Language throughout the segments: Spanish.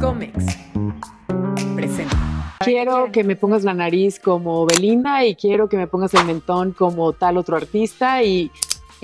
Comics Presenta Quiero que me pongas la nariz como Belinda y quiero que me pongas el mentón como tal otro artista y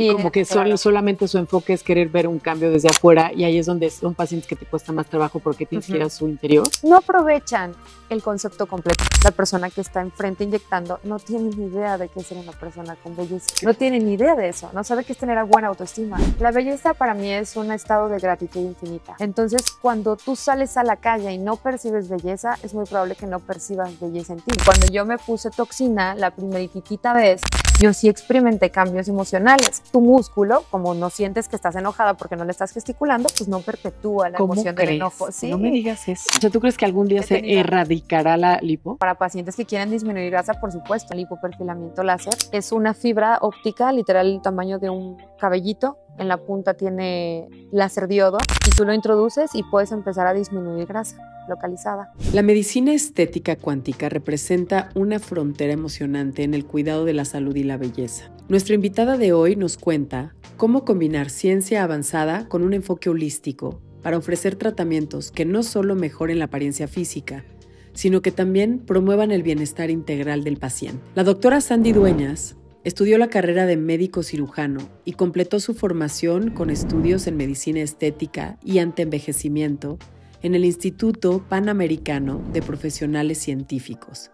como que solo, solamente su enfoque es querer ver un cambio desde afuera y ahí es donde son pacientes que te cuesta más trabajo porque tienes uh su interior. No aprovechan el concepto completo. La persona que está enfrente inyectando no tiene ni idea de qué es ser una persona con belleza. No tiene ni idea de eso. No sabe qué es tener buena autoestima. La belleza para mí es un estado de gratitud infinita. Entonces, cuando tú sales a la calle y no percibes belleza, es muy probable que no percibas belleza en ti. Cuando yo me puse toxina la primeritita vez, yo sí experimenté cambios emocionales tu músculo, como no sientes que estás enojada porque no le estás gesticulando, pues no perpetúa la emoción del enojo. No me digas eso. O ¿tú crees que algún día se erradicará la lipo? Para pacientes que quieren disminuir grasa, por supuesto, el lipoperfilamiento láser es una fibra óptica, literal el tamaño de un cabellito. En la punta tiene láser diodo y tú lo introduces y puedes empezar a disminuir grasa localizada. La medicina estética cuántica representa una frontera emocionante en el cuidado de la salud y la belleza. Nuestra invitada de hoy nos cuenta cómo combinar ciencia avanzada con un enfoque holístico para ofrecer tratamientos que no solo mejoren la apariencia física, sino que también promuevan el bienestar integral del paciente. La doctora Sandy Dueñas Estudió la carrera de médico cirujano y completó su formación con estudios en medicina estética y antienvejecimiento en el Instituto Panamericano de Profesionales Científicos.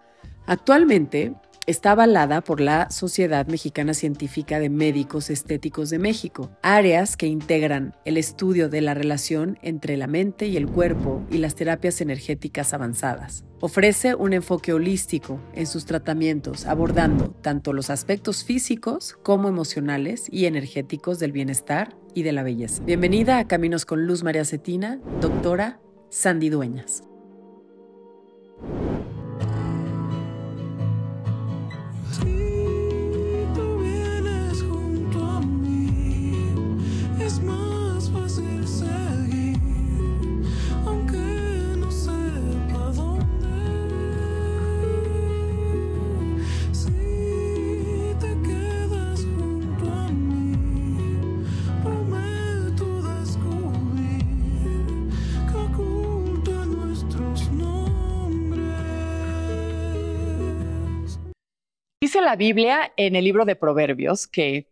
Actualmente está avalada por la Sociedad Mexicana Científica de Médicos Estéticos de México, áreas que integran el estudio de la relación entre la mente y el cuerpo y las terapias energéticas avanzadas. Ofrece un enfoque holístico en sus tratamientos, abordando tanto los aspectos físicos como emocionales y energéticos del bienestar y de la belleza. Bienvenida a Caminos con Luz María Cetina, doctora Sandy Dueñas. la Biblia en el libro de Proverbios que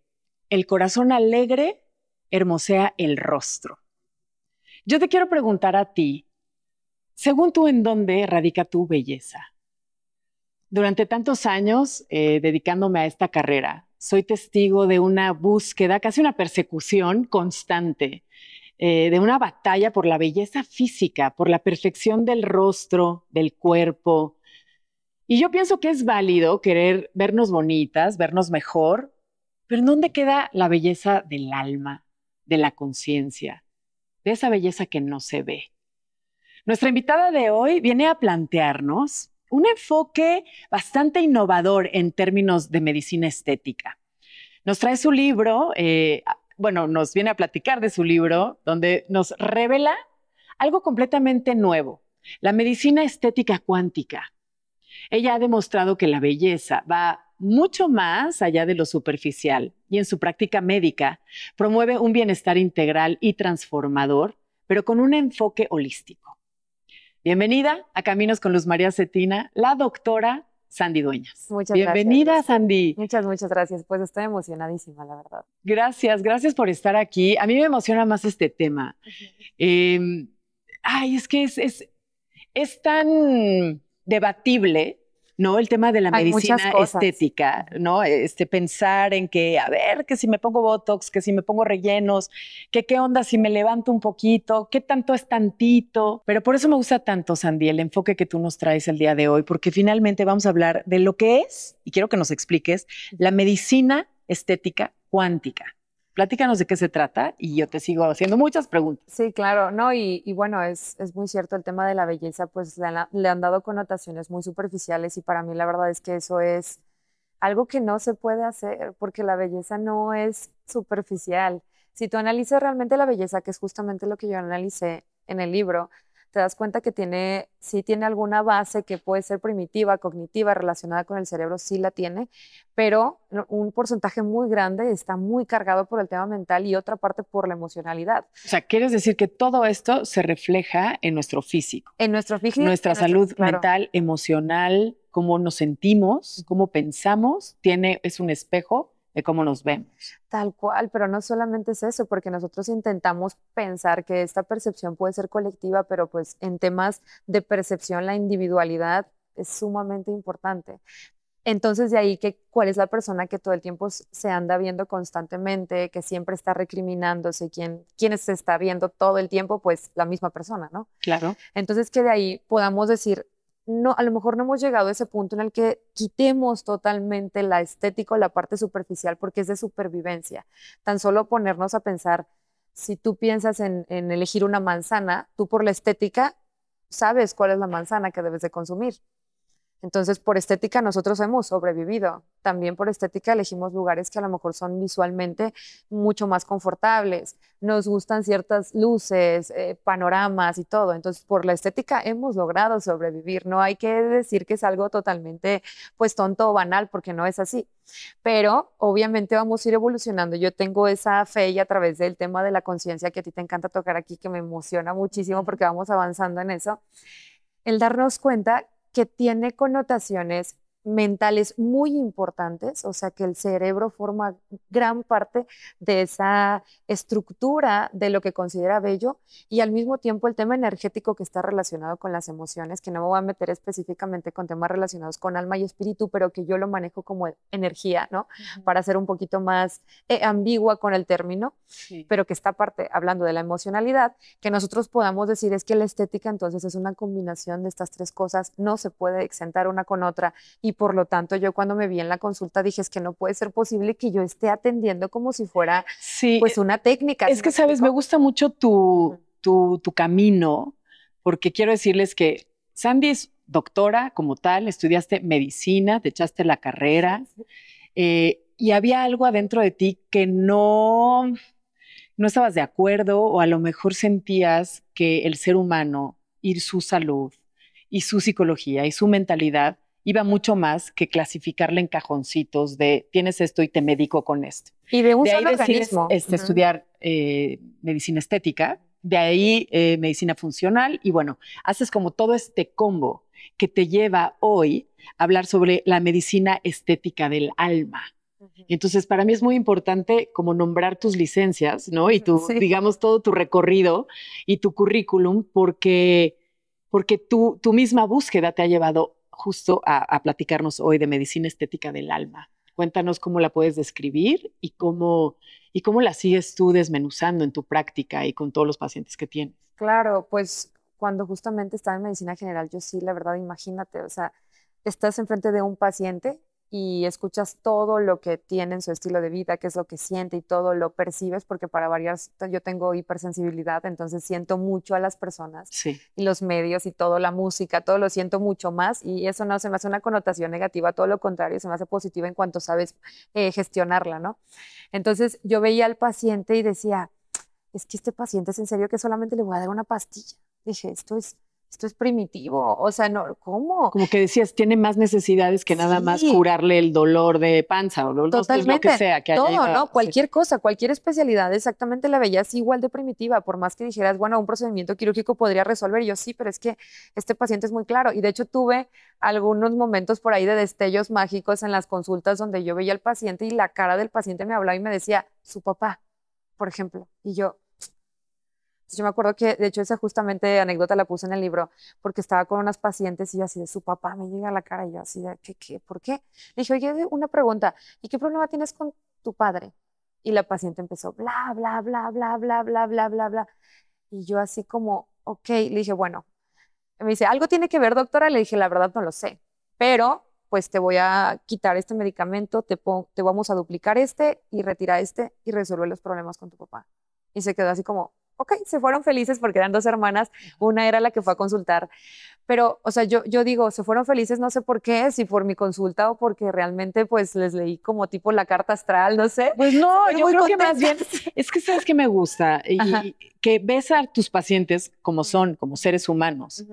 el corazón alegre hermosea el rostro. Yo te quiero preguntar a ti, según tú, ¿en dónde radica tu belleza? Durante tantos años eh, dedicándome a esta carrera, soy testigo de una búsqueda, casi una persecución constante, eh, de una batalla por la belleza física, por la perfección del rostro, del cuerpo, y yo pienso que es válido querer vernos bonitas, vernos mejor, pero ¿en dónde queda la belleza del alma, de la conciencia, de esa belleza que no se ve? Nuestra invitada de hoy viene a plantearnos un enfoque bastante innovador en términos de medicina estética. Nos trae su libro, eh, bueno, nos viene a platicar de su libro, donde nos revela algo completamente nuevo, la medicina estética cuántica ella ha demostrado que la belleza va mucho más allá de lo superficial y en su práctica médica promueve un bienestar integral y transformador, pero con un enfoque holístico. Bienvenida a Caminos con Luz María Cetina, la doctora Sandy Dueñas. Muchas gracias. Bienvenida, Sandy. Muchas, muchas gracias. Pues estoy emocionadísima, la verdad. Gracias, gracias por estar aquí. A mí me emociona más este tema. Em, ay, es que es, es tan debatible, ¿no? El tema de la medicina estética, ¿no? Este, pensar en que, a ver, que si me pongo Botox, que si me pongo rellenos, que qué onda si me levanto un poquito, qué tanto es tantito. Pero por eso me gusta tanto, Sandy, el enfoque que tú nos traes el día de hoy, porque finalmente vamos a hablar de lo que es, y quiero que nos expliques, la medicina estética cuántica. Platícanos de qué se trata y yo te sigo haciendo muchas preguntas. Sí, claro, no, y, bueno, es, es, muy cierto el tema de la belleza, pues le han, le han dado connotaciones muy superficiales y para mí la verdad es que eso es algo que no se puede hacer porque la belleza no es superficial. Si tú analizas realmente la belleza, que es justamente lo que yo analicé en el libro, te das cuenta que tiene, sí tiene alguna base que puede ser primitiva, cognitiva, relacionada con el cerebro, sí la tiene, pero un porcentaje muy grande está muy cargado por el tema mental y otra parte por la emocionalidad. O sea, quieres decir que todo esto se refleja en nuestro físico. En nuestro físico. Nuestra salud mental, emocional, cómo nos sentimos, cómo pensamos, tiene, es un espejo de cómo nos vemos. Tal cual, pero no solamente es eso, porque nosotros intentamos pensar que esta percepción puede ser colectiva, pero pues en temas de percepción la individualidad es sumamente importante. Entonces de ahí que cuál es la persona que todo el tiempo se anda viendo constantemente, que siempre está recriminándose, quién, quién se está viendo todo el tiempo, pues la misma persona, ¿no? Claro. Entonces que de ahí podamos decir, no, a lo mejor no hemos llegado a ese punto en el que quitemos totalmente la estética o la parte superficial porque es de supervivencia. Tan solo ponernos a pensar, si tú piensas en, en elegir una manzana, tú por la estética sabes cuál es la manzana que debes de consumir. Entonces, por estética nosotros hemos sobrevivido. También por estética elegimos lugares que a lo mejor son visualmente mucho más confortables. Nos gustan ciertas luces, eh, panoramas y todo. Entonces, por la estética hemos logrado sobrevivir. No hay que decir que es algo totalmente pues tonto o banal porque no es así. Pero obviamente vamos a ir evolucionando. Yo tengo esa fe y a través del tema de la conciencia que a ti te encanta tocar aquí, que me emociona muchísimo porque vamos avanzando en eso. El darnos cuenta que tiene connotaciones mentales muy importantes, o sea que el cerebro forma gran parte de esa estructura de lo que considera bello y al mismo tiempo el tema energético que está relacionado con las emociones, que no me voy a meter específicamente con temas relacionados con alma y espíritu, pero que yo lo manejo como energía, ¿no? Para ser un poquito más eh, ambigua con el término, pero que está parte, hablando de la emocionalidad, que nosotros podamos decir es que la estética entonces es una combinación de estas tres cosas, no se puede exentar una con otra y por lo tanto yo cuando me vi en la consulta dije, es que no puede ser posible que yo esté atendiendo como si fuera pues una técnica. Es que, sabes, me gusta mucho tu, camino, porque quiero decirles que Sandy es doctora como tal, estudiaste medicina, te echaste la carrera eh, y había algo adentro de ti que no, no estabas de acuerdo o a lo mejor sentías que el ser humano y su salud y su psicología y su mentalidad iba mucho más que clasificarla en cajoncitos de tienes esto y te medico con esto. Y de un solo organismo. este, Estudiar eh, medicina estética, de ahí eh, medicina funcional y bueno, haces como todo este combo que te lleva hoy a hablar sobre la medicina estética del alma. Entonces, para mí es muy importante como nombrar tus licencias, ¿no? Y tu, digamos, todo tu recorrido y tu currículum, porque, porque tú tu misma búsqueda te ha llevado justo a, platicarnos hoy de medicina estética del alma. Cuéntanos cómo la puedes describir y cómo, y cómo la sigues tú desmenuzando en tu práctica y con todos los pacientes que tienes. Claro, pues cuando justamente estaba en medicina general, yo sí, la verdad, imagínate, o sea, estás enfrente de un paciente y escuchas todo lo que tiene en su estilo de vida, qué es lo que siente y todo lo percibes, porque para variar yo tengo hipersensibilidad, entonces siento mucho a las personas y los medios y todo, la música, todo lo siento mucho más y eso no se me hace una connotación negativa, todo lo contrario, se me hace positiva en cuanto sabes eh, gestionarla, ¿no? Entonces yo veía al paciente y decía, es que este paciente es en serio que solamente le voy a dar una pastilla. Dije, esto es esto es primitivo, o sea, no, ¿cómo? Como que decías, tiene más necesidades que nada más curarle el dolor de panza o lo, que sea. Que Todo, ¿no? Cualquier cosa, cualquier especialidad, exactamente la veías igual de primitiva, por más que dijeras, bueno, un procedimiento quirúrgico podría resolver, yo sí, pero es que este paciente es muy claro. Y de hecho tuve algunos momentos por ahí de destellos mágicos en las consultas donde yo veía al paciente y la cara del paciente me hablaba y me decía, su papá, por ejemplo. Y yo, yo me acuerdo que, de hecho, esa justamente anécdota la puse en el libro, porque estaba con unas pacientes y yo así de su papá me llega a la cara y yo así de, ¿qué, qué, por qué? Le dije, oye, una pregunta, ¿y qué problema tienes con tu padre? Y la paciente empezó, bla, bla, bla, bla, bla, bla, bla, bla, bla. Y yo así como, ok, le dije, bueno, me dice, ¿algo tiene que ver, doctora? Le dije, la verdad no lo sé, pero pues te voy a quitar este medicamento, te, te vamos a duplicar este y retira este y resuelve los problemas con tu papá. Y se quedó así como, ok, se fueron felices porque eran dos hermanas, una era la que fue a consultar, pero, o sea, yo, yo digo, se fueron felices, no sé por qué, si por mi consulta o porque realmente, pues, les leí como tipo la carta astral, no sé. Pues no, yo creo que más bien, es que sabes que me gusta, y, que ves a tus pacientes como son, como seres humanos,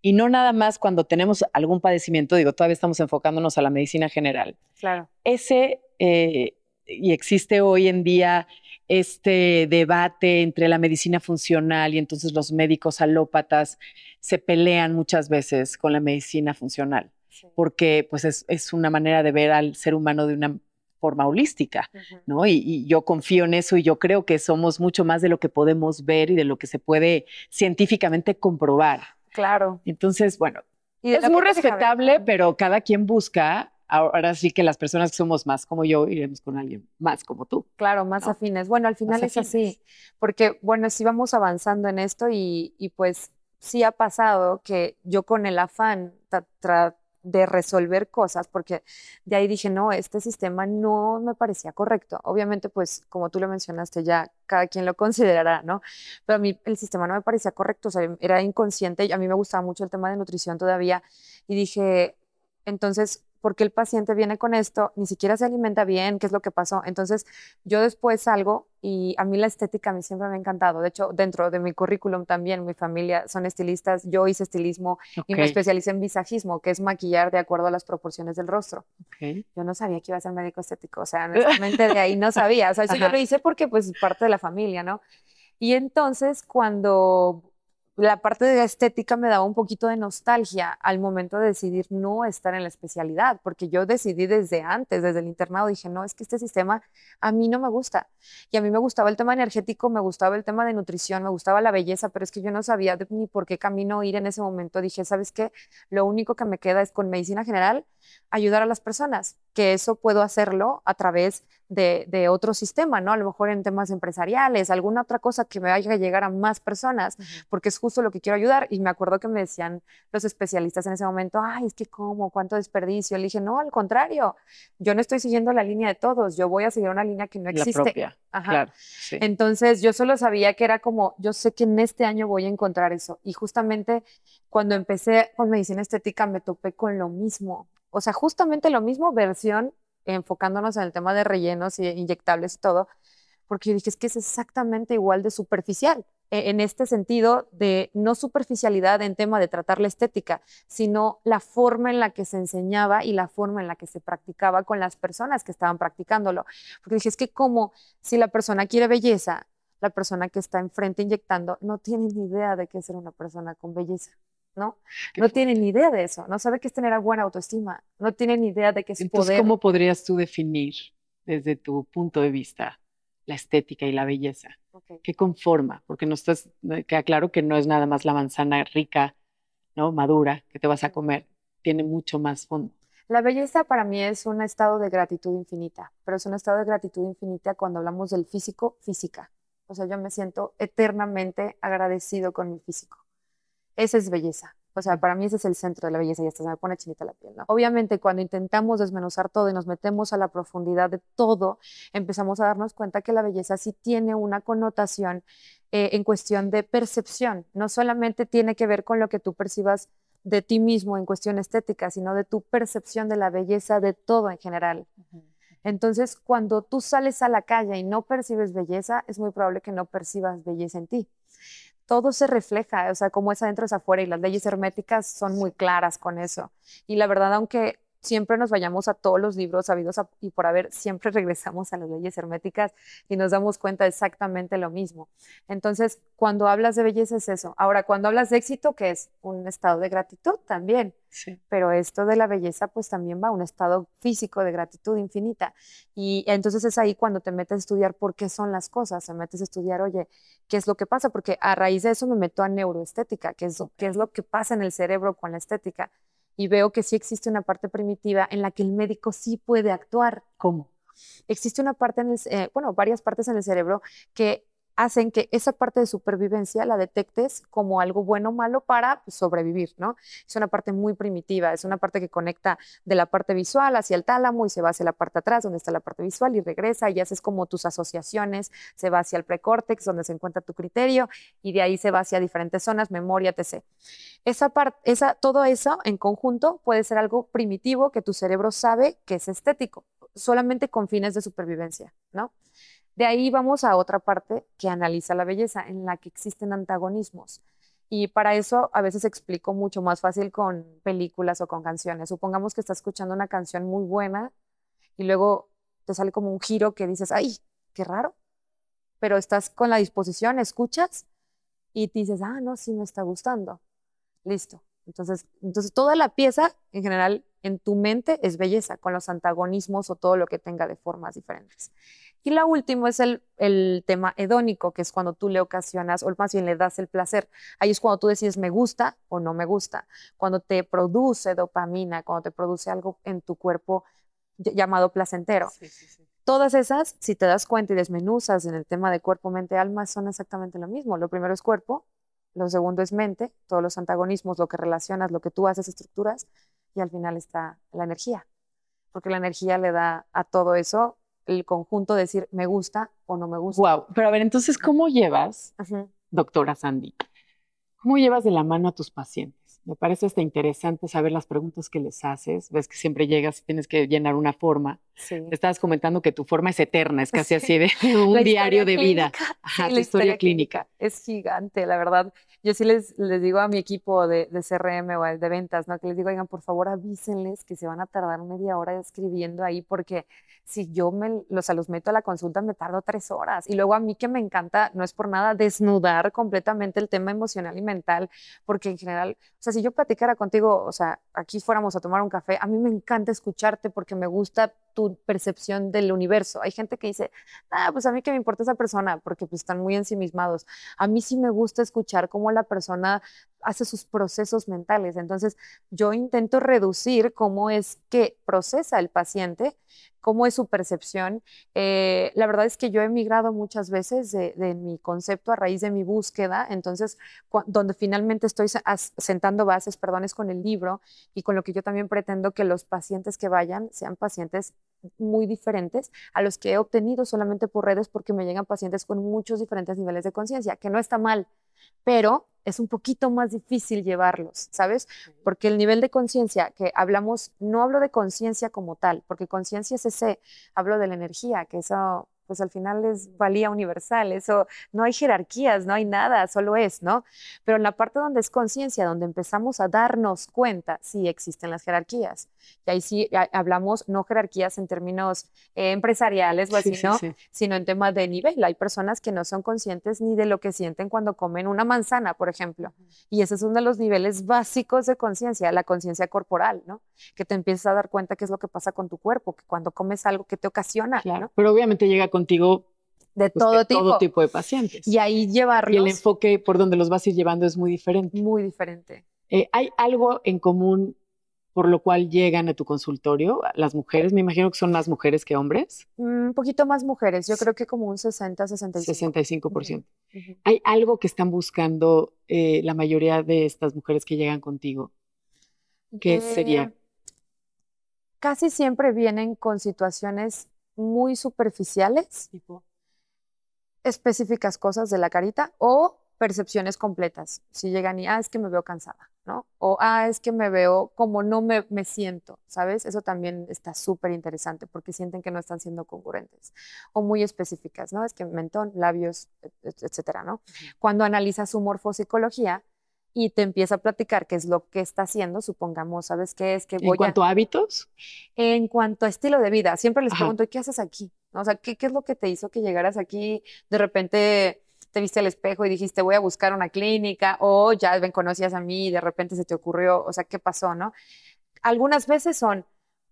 y no nada más cuando tenemos algún padecimiento, digo, todavía estamos enfocándonos a la medicina general. Claro. Ese... Eh, y existe hoy en día este debate entre la medicina funcional y entonces los médicos alópatas se pelean muchas veces con la medicina funcional, porque pues es, una manera de ver al ser humano de una forma holística, ¿no? Y, yo confío en eso y yo creo que somos mucho más de lo que podemos ver y de lo que se puede científicamente comprobar. Claro. Entonces, bueno, es muy respetable, pero cada quien busca ahora sí que las personas que somos más como yo iremos con alguien más como tú. Claro, más afines. Bueno, al final es así, porque bueno, sí vamos avanzando en esto y, pues sí ha pasado que yo con el afán de resolver cosas, porque de ahí dije, no, este sistema no me parecía correcto. Obviamente, pues como tú lo mencionaste, ya cada quien lo considerará, ¿no? Pero a mí el sistema no me parecía correcto, o sea, era inconsciente, a mí me gustaba mucho el tema de nutrición todavía, y dije, entonces, porque el paciente viene con esto, ni siquiera se alimenta bien, qué es lo que pasó. Entonces, yo después salgo y a mí la estética a mí siempre me ha encantado. De hecho, dentro de mi currículum también, mi familia son estilistas, yo hice estilismo y me especialicé en visajismo, que es maquillar de acuerdo a las proporciones del rostro. Yo no sabía que iba a ser médico estético, o sea, realmente de ahí no sabía. O sea, yo lo hice porque pues parte de la familia, ¿no? Y entonces cuando la parte de estética me daba un poquito de nostalgia al momento de decidir no estar en la especialidad, porque yo decidí desde antes, desde el internado, dije, no, es que este sistema a mí no me gusta. Y a mí me gustaba el tema energético, me gustaba el tema de nutrición, me gustaba la belleza, pero es que yo no sabía ni por qué camino ir en ese momento. Dije, ¿sabes qué? Lo único que me queda es con medicina general ayudar a las personas, que eso puedo hacerlo a través de, otro sistema, ¿no? A lo mejor en temas empresariales, alguna otra cosa que me vaya a llegar a más personas, porque es justo lo que quiero ayudar. Y me acuerdo que me decían los especialistas en ese momento, ay, es que cómo, cuánto desperdicio. Le dije, no, al contrario, yo no estoy siguiendo la línea de todos, yo voy a seguir una línea que no existe. La propia, Claro, Entonces yo solo sabía que era como, yo sé que en este año voy a encontrar eso. Y justamente cuando empecé con medicina estética me topé con lo mismo. O sea, justamente lo mismo, versión enfocándonos en el tema de rellenos e inyectables y todo, porque yo dije, es que es exactamente igual de superficial, e-, en este sentido de no superficialidad en tema de tratar la estética, sino la forma en la que se enseñaba y la forma en la que se practicaba con las personas que estaban practicándolo. Porque dije, es que como si la persona quiere belleza, la persona que está enfrente inyectando no tiene ni idea de qué ser una persona con belleza. ¿no? No ni idea de eso, no sabe qué es tener buena autoestima, no tienen idea de qué es Entonces, ¿Cómo podrías tú definir desde tu punto de vista la estética y la belleza? ¿Qué conforma? Porque no estás, eh, queda claro que no es nada más la manzana rica, ¿no? Madura que te vas a comer, tiene mucho más fondo. La belleza para mí es un estado de gratitud infinita, pero es un estado de gratitud infinita cuando hablamos del físico, física. O sea, yo me siento eternamente agradecido con mi físico. Esa es belleza. O sea, para mí ese es el centro de la belleza y hasta se me pone chinita la piel. Obviamente, cuando intentamos desmenuzar todo y nos metemos a la profundidad de todo, empezamos a darnos cuenta que la belleza sí tiene una connotación eh, en cuestión de percepción. No solamente tiene que ver con lo que tú percibas de ti mismo en cuestión estética, sino de tu percepción de la belleza de todo en general. Entonces, cuando tú sales a la calle y no percibes belleza, es muy probable que no percibas belleza en ti. Todo se refleja, o sea, como es adentro es afuera y las leyes herméticas son muy claras con eso. Y la verdad, aunque siempre nos vayamos a todos los libros sabidos y por haber, siempre regresamos a las leyes herméticas y nos damos cuenta exactamente lo mismo. Entonces, cuando hablas de belleza es eso. Ahora, cuando hablas de éxito, que es un estado de gratitud también, pero esto de la belleza pues también va a un estado físico de gratitud infinita. Y entonces es ahí cuando te metes a estudiar por qué son las cosas, te metes a estudiar, oye, ¿qué es lo que pasa? Porque a raíz de eso me meto a neuroestética, que qué es lo que pasa en el cerebro con la estética y veo que sí existe una parte primitiva en la que el médico sí puede actuar. ¿Cómo? Existe una parte eh, bueno, varias partes en el cerebro que hacen que esa parte de supervivencia la detectes como algo bueno o malo para pues, sobrevivir, ¿no? Es una parte muy primitiva, es una parte que conecta de la parte visual hacia el tálamo y se va hacia la parte atrás, donde está la parte visual, y regresa y haces como tus asociaciones, se va hacia el precórtex, donde se encuentra tu criterio, y de ahí se va hacia diferentes zonas, memoria, etc. Esa parte, todo eso en conjunto puede ser algo primitivo que tu cerebro sabe que es estético, solamente con fines de supervivencia, ¿no? De ahí vamos a otra parte que analiza la belleza, en la que existen antagonismos. Y para eso a veces explico mucho más fácil con películas o con canciones. Supongamos que estás escuchando una canción muy buena y luego te sale como un giro que dices, ay, qué raro, pero estás con la disposición, escuchas y dices, ah, no, sí me está gustando. Listo. Entonces, entonces toda la pieza en general en tu mente es belleza, con los antagonismos o todo lo que tenga de formas diferentes. Y la última es el, tema hedónico, que es cuando tú le ocasionas, o más bien le das el placer. Ahí es cuando tú decides me gusta o no me gusta, cuando te produce dopamina, cuando te produce algo en tu cuerpo llamado placentero. Todas esas, si te das cuenta y desmenuzas en el tema de cuerpo, mente, alma, son exactamente lo mismo. Lo primero es cuerpo, lo segundo es mente, todos los antagonismos, lo que relacionas, lo que tú haces, estructuras, y al final está la energía, porque la energía le da a todo eso el conjunto de decir me gusta o no me gusta. Wow, pero a ver, entonces, ¿cómo llevas, doctora Sandy? ¿Cómo llevas de la mano a tus pacientes? Me parece hasta interesante saber las preguntas que les haces. Ves que siempre llegas y tienes que llenar una forma. Sí. estabas comentando que tu forma es eterna, es casi así de, un diario de vida. historia, clínica. Es gigante, la verdad. Yo sí les, les digo a mi equipo de, CRM o de ventas, ¿no? que les digo, oigan, por favor avísenles que se van a tardar media hora escribiendo ahí, porque si yo me, los, los meto a la consulta me tardo tres horas. Y luego a mí que me encanta, no es por nada, desnudar completamente el tema emocional y mental, porque en general, o sea, si yo platicara contigo, o sea, aquí fuéramos a tomar un café, a mí me encanta escucharte porque me gusta tu percepción del universo. Hay gente que dice, ah, pues a mí que me importa esa persona, porque pues, están muy ensimismados. A mí sí me gusta escuchar cómo la persona hace sus procesos mentales. Entonces, yo intento reducir cómo es que procesa el paciente, cómo es su percepción. Eh, la verdad es que yo he migrado muchas veces de, de mi concepto a raíz de mi búsqueda. Entonces, donde finalmente estoy sentando bases, perdón, es con el libro y con lo que yo también pretendo que los pacientes que vayan sean pacientes muy diferentes a los que he obtenido solamente por redes porque me llegan pacientes con muchos diferentes niveles de conciencia, que no está mal, pero es un poquito más difícil llevarlos, ¿sabes? Porque el nivel de conciencia que hablamos, no hablo de conciencia como tal, porque conciencia es ese, hablo de la energía, que eso pues al final es valía universal, eso no hay jerarquías, no hay nada, solo es, ¿no? Pero en la parte donde es conciencia, donde empezamos a darnos cuenta, sí existen las jerarquías. Y ahí sí hablamos no jerarquías en términos eh, empresariales o así, ¿no? Sino en temas de nivel. Hay personas que no son conscientes ni de lo que sienten cuando comen una manzana, por ejemplo. Y ese es uno de los niveles básicos de conciencia, la conciencia corporal, ¿no? Que te empiezas a dar cuenta qué es lo que pasa con tu cuerpo, que cuando comes algo que te ocasiona, claro, Pero obviamente llega a contigo de, pues, todo, tipo. todo tipo de pacientes. Y ahí llevarlos. Y el enfoque por donde los vas a ir llevando es muy diferente. Muy diferente. Eh, ¿Hay algo en común por lo cual llegan a tu consultorio las mujeres? Me imagino que son más mujeres que hombres. Un mm, poquito más mujeres, yo creo que como un 60, 65. 65%. ¿Hay algo que están buscando eh, la mayoría de estas mujeres que llegan contigo? que sería? Casi siempre vienen con situaciones muy superficiales, tipo específicas cosas de la carita o percepciones completas. Si llegan y, ah, es que me veo cansada, ¿no? O, ah, es que me veo como no me, siento, ¿sabes? Eso también está súper interesante porque sienten que no están siendo concurrentes o muy específicas, ¿no? Es que mentón, labios, etcétera, ¿no? Cuando analiza su morfopsicología, y te empieza a platicar qué es lo que está haciendo, supongamos, ¿sabes qué es? Que voy ¿En cuanto a, hábitos? En cuanto a estilo de vida, siempre les pregunto, ¿qué haces aquí? O sea, ¿qué, ¿qué es lo que te hizo que llegaras aquí? De repente te viste al espejo y dijiste, voy a buscar una clínica, o ya ven, conocías a mí y de repente se te ocurrió, o sea, ¿qué pasó, no? Algunas veces son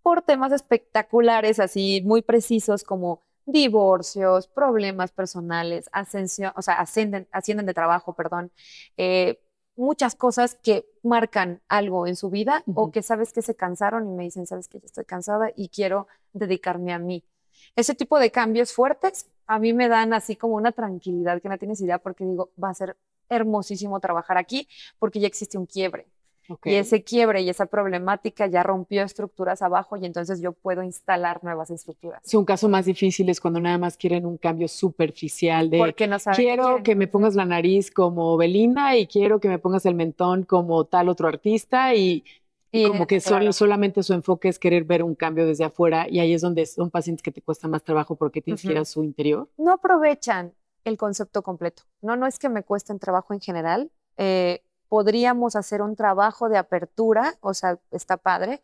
por temas espectaculares, así muy precisos, como divorcios, problemas personales, ascensión, o sea, ascienden, de trabajo, perdón, eh, muchas cosas que marcan algo en su vida o que sabes que se cansaron y me dicen, sabes que yo estoy cansada y quiero dedicarme a mí. Ese tipo de cambios fuertes a mí me dan así como una tranquilidad que no tienes idea porque digo, va a ser hermosísimo trabajar aquí porque ya existe un quiebre. Y ese quiebre y esa problemática ya rompió estructuras abajo y entonces yo puedo instalar nuevas estructuras. Sí, un caso más difícil es cuando nada más quieren un cambio superficial de no quiero que me pongas la nariz como Belinda y quiero que me pongas el mentón como tal otro artista y como que solo, solamente su enfoque es querer ver un cambio desde afuera y ahí es donde son pacientes que te cuesta más trabajo porque te inspira su interior. No aprovechan el concepto completo. No, no es que me cuesten trabajo en general. Eh, podríamos hacer un trabajo de apertura, o sea, está padre,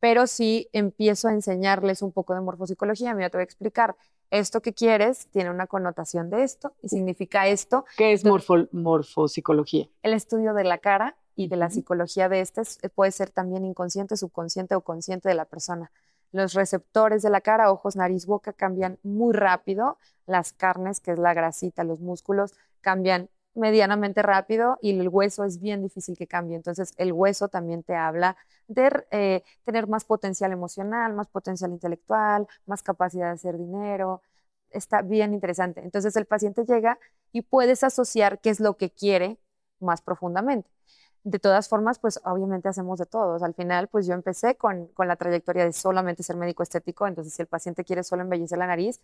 pero si empiezo a enseñarles un poco de morfopsicología, mira, te voy a explicar, esto que quieres tiene una connotación de esto y significa esto. ¿Qué es morfo morfopsicología? El estudio de la cara y de la psicología de este eh, puede ser también inconsciente, subconsciente o consciente de la persona. Los receptores de la cara, ojos, nariz, boca cambian muy rápido, las carnes, que es la grasita, los músculos, cambian medianamente rápido y el hueso es bien difícil que cambie. Entonces, el hueso también te habla de eh, tener más potencial emocional, más potencial intelectual, más capacidad de hacer dinero. Está bien interesante. Entonces, el paciente llega y puedes asociar qué es lo que quiere más profundamente de todas formas, pues obviamente hacemos de todos. Al final, pues yo empecé con, con, la trayectoria de solamente ser médico estético, entonces si el paciente quiere solo embellecer la nariz,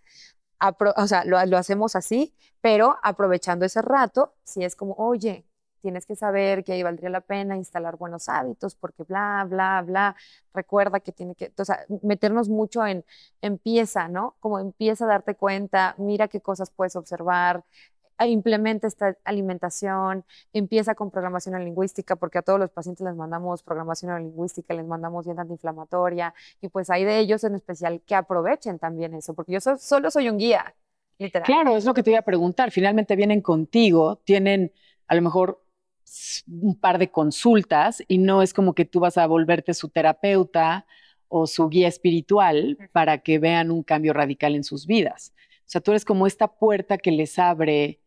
o sea, lo, lo, hacemos así, pero aprovechando ese rato, si es como, oye, tienes que saber que ahí valdría la pena instalar buenos hábitos, porque bla, bla, bla, recuerda que tiene que, o sea, meternos mucho en empieza, ¿no? Como empieza a darte cuenta, mira qué cosas puedes observar, e implementa esta alimentación, empieza con programación lingüística, porque a todos los pacientes les mandamos programación lingüística, les mandamos dieta antiinflamatoria, y pues hay de ellos en especial que aprovechen también eso, porque yo solo soy un guía, literal. Claro, es lo que te iba a preguntar. Finalmente vienen contigo, tienen a lo mejor un par de consultas y no es como que tú vas a volverte su terapeuta o su guía espiritual para que vean un cambio radical en sus vidas. O sea, tú eres como esta puerta que les abre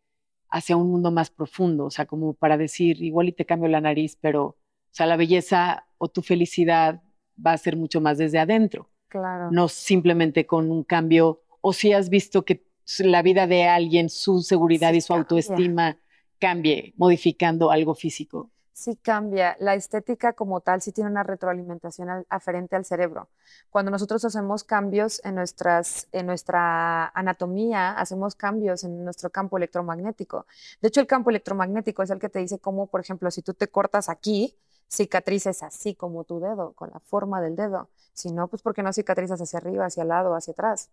hacia un mundo más profundo, o sea, como para decir, igual y te cambio la nariz, pero, sea, la belleza o tu felicidad va a ser mucho más desde adentro. Claro. No simplemente con un cambio, o si has visto que la vida de alguien, su seguridad y su autoestima cambie modificando algo físico sí cambia. La estética como tal sí tiene una retroalimentación aferente al cerebro. Cuando nosotros hacemos cambios en, nuestra anatomía, hacemos cambios en nuestro campo electromagnético. De hecho, el campo electromagnético es el que te dice cómo, por ejemplo, si tú te cortas aquí, cicatrices así como tu dedo, con la forma del dedo. Si no, pues porque no cicatrizas hacia arriba, hacia el lado, hacia atrás.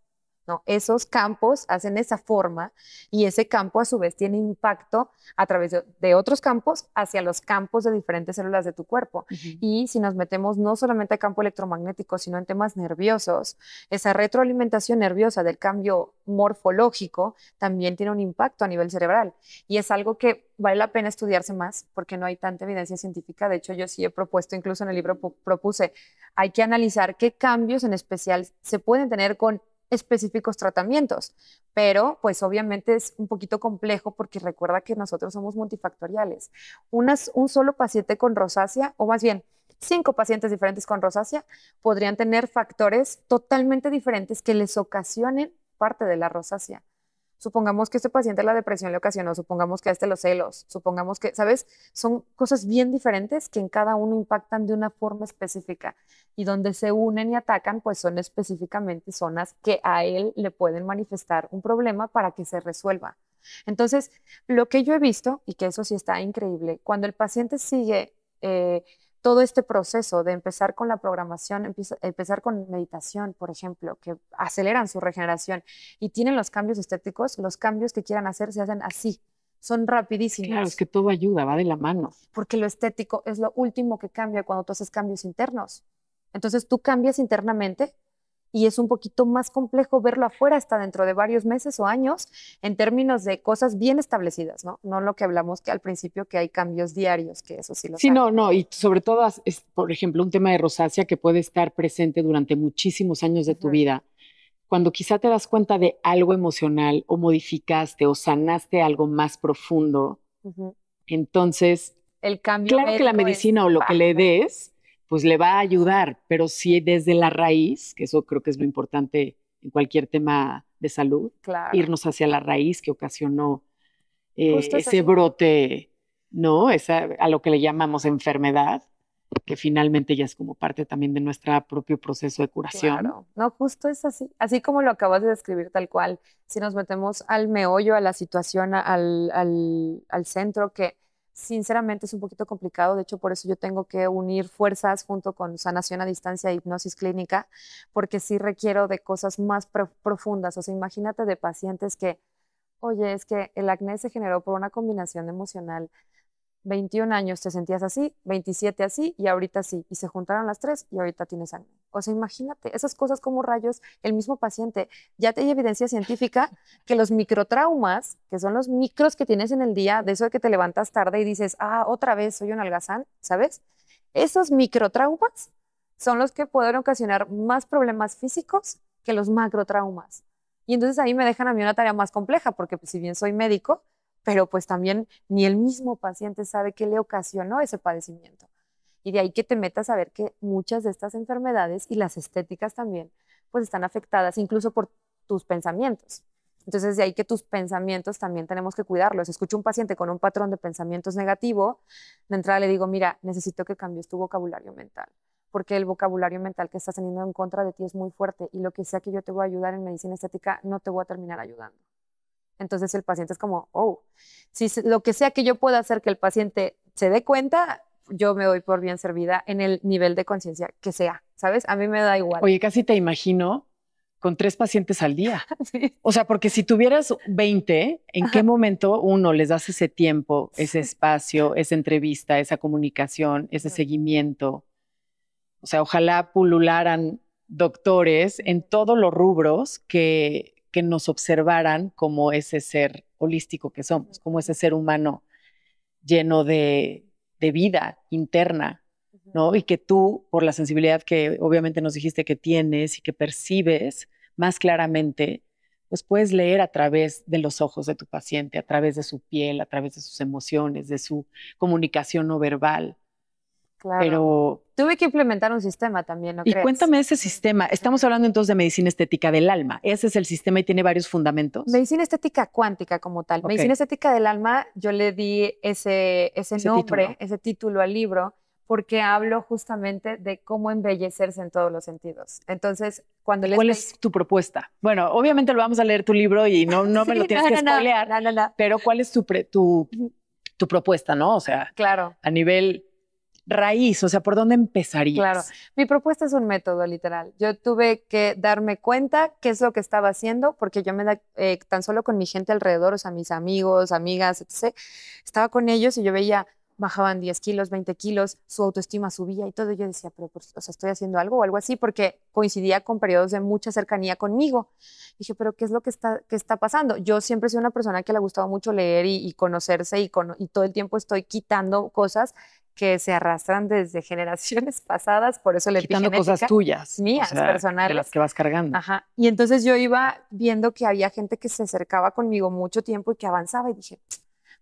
¿no? Esos campos hacen esa forma y ese campo a su vez tiene impacto a través de, otros campos hacia los campos de diferentes células de tu cuerpo. Y si nos metemos no solamente a campo electromagnético, sino en temas nerviosos, esa retroalimentación nerviosa del cambio morfológico también tiene un impacto a nivel cerebral. Y es algo que vale la pena estudiarse más porque no hay tanta evidencia científica. De hecho, yo sí he propuesto, incluso en el libro propuse, hay que analizar qué cambios en especial se pueden tener con específicos tratamientos, pero pues obviamente es un poquito complejo porque recuerda que nosotros somos multifactoriales. Unas, un solo paciente con rosácea, o más bien, cinco pacientes diferentes con rosácea podrían tener factores totalmente diferentes que les ocasionen parte de la rosácea supongamos que este paciente la depresión le ocasionó, supongamos que a este los celos, supongamos que, ¿sabes? Son cosas bien diferentes que en cada uno impactan de una forma específica y donde se unen y atacan, pues son específicamente zonas que a él le pueden manifestar un problema para que se resuelva. Entonces, lo que yo he visto, y que eso sí está increíble, cuando el paciente sigue... Eh, todo este proceso de empezar con la programación, empezar con meditación, por ejemplo, que aceleran su regeneración y tienen los cambios estéticos, los cambios que quieran hacer se hacen así, son rapidísimos. Claro, es que todo ayuda, va de la mano. Porque lo estético es lo último que cambia cuando tú haces cambios internos. Entonces tú cambias internamente y es un poquito más complejo verlo afuera hasta dentro de varios meses o años en términos de cosas bien establecidas, ¿no? No lo que hablamos que al principio que hay cambios diarios, que eso sí lo Sí, no, no, y sobre todo, es, por ejemplo, un tema de rosácea que puede estar presente durante muchísimos años de tu vida cuando quizá te das cuenta de algo emocional o modificaste o sanaste algo más profundo, entonces, el cambio claro que la medicina o lo que le des pues le va a ayudar, pero sí desde la raíz, que eso creo que es lo importante en cualquier tema de salud, irnos hacia la raíz que ocasionó eh, ese brote, ¿no? Esa, a lo que le llamamos enfermedad, que finalmente ya es como parte también de nuestro propio proceso de curación. No, justo es así, así como lo acabas de describir tal cual. Si nos metemos al meollo, a la situación, al, al centro que Sinceramente es un poquito complicado, de hecho por eso yo tengo que unir fuerzas junto con sanación a distancia e hipnosis clínica, porque sí requiero de cosas más profundas. O sea, imagínate de pacientes que, oye, es que el acné se generó por una combinación emocional. 21 años te sentías así, 27 así y ahorita sí. Y se juntaron las tres y ahorita tienes acné. O sea, imagínate, esas cosas como rayos, el mismo paciente, ya te hay evidencia científica que los microtraumas, que son los micros que tienes en el día, de eso de que te levantas tarde y dices, ah, otra vez soy un algazán, ¿sabes? Esos microtraumas son los que pueden ocasionar más problemas físicos que los macrotraumas. Y entonces ahí me dejan a mí una tarea más compleja, porque pues, si bien soy médico, pero pues también ni el mismo paciente sabe qué le ocasionó ese padecimiento. Y de ahí que te metas a ver que muchas de estas enfermedades y las estéticas también, pues están afectadas incluso por tus pensamientos. Entonces, de ahí que tus pensamientos también tenemos que cuidarlos. Escucho un paciente con un patrón de pensamientos negativo, de entrada le digo, mira, necesito que cambies tu vocabulario mental, porque el vocabulario mental que estás teniendo en contra de ti es muy fuerte y lo que sea que yo te voy a ayudar en medicina estética, no te voy a terminar ayudando. Entonces el paciente es como, oh, si lo que sea que yo pueda hacer que el paciente se dé cuenta, yo me doy por bien servida en el nivel de conciencia que sea, ¿sabes? A mí me da igual. Oye, casi te imagino con tres pacientes al día. O sea, porque si tuvieras 20, ¿en qué momento uno les das ese tiempo, ese espacio, esa entrevista, esa comunicación, ese seguimiento? O sea, ojalá pulularan doctores en todos los rubros que, que nos observaran como ese ser holístico que somos, como ese ser humano lleno de de vida interna, ¿no? Y que tú, por la sensibilidad que obviamente nos dijiste que tienes y que percibes más claramente, pues puedes leer a través de los ojos de tu paciente, a través de su piel, a través de sus emociones, de su comunicación no verbal. Claro. Pero tuve que implementar un sistema también, ¿no y cuéntame ese sistema. Estamos hablando entonces de medicina estética del alma. Ese es el sistema y tiene varios fundamentos. Medicina estética cuántica como tal. Medicina estética del alma, yo le di ese, ese, nombre, ese título al libro, porque hablo justamente de cómo embellecerse en todos los sentidos. Entonces, cuando les ¿Cuál es tu propuesta? Bueno, obviamente lo vamos a leer tu libro y no, me lo tienes que spoilear, pero ¿cuál es tu, tu, propuesta, no? O sea, a nivel raíz, o sea, ¿por dónde empezaría. Claro, mi propuesta es un método literal. Yo tuve que darme cuenta qué es lo que estaba haciendo, porque yo me da, eh, tan solo con mi gente alrededor, o sea, mis amigos, amigas, etc., estaba con ellos y yo veía, bajaban 10 kilos, 20 kilos, su autoestima subía y todo. Yo decía, pero, pues, o sea, estoy haciendo algo o algo así, porque coincidía con periodos de mucha cercanía conmigo. Dije, pero ¿qué es lo que está, está pasando? Yo siempre he una persona que le ha gustado mucho leer y, conocerse y, todo el tiempo estoy quitando cosas que se arrastran desde generaciones pasadas, por eso le Quitando cosas tuyas. Mías, personales. De las que vas cargando. Ajá. Y entonces yo iba viendo que había gente que se acercaba conmigo mucho tiempo y que avanzaba y dije,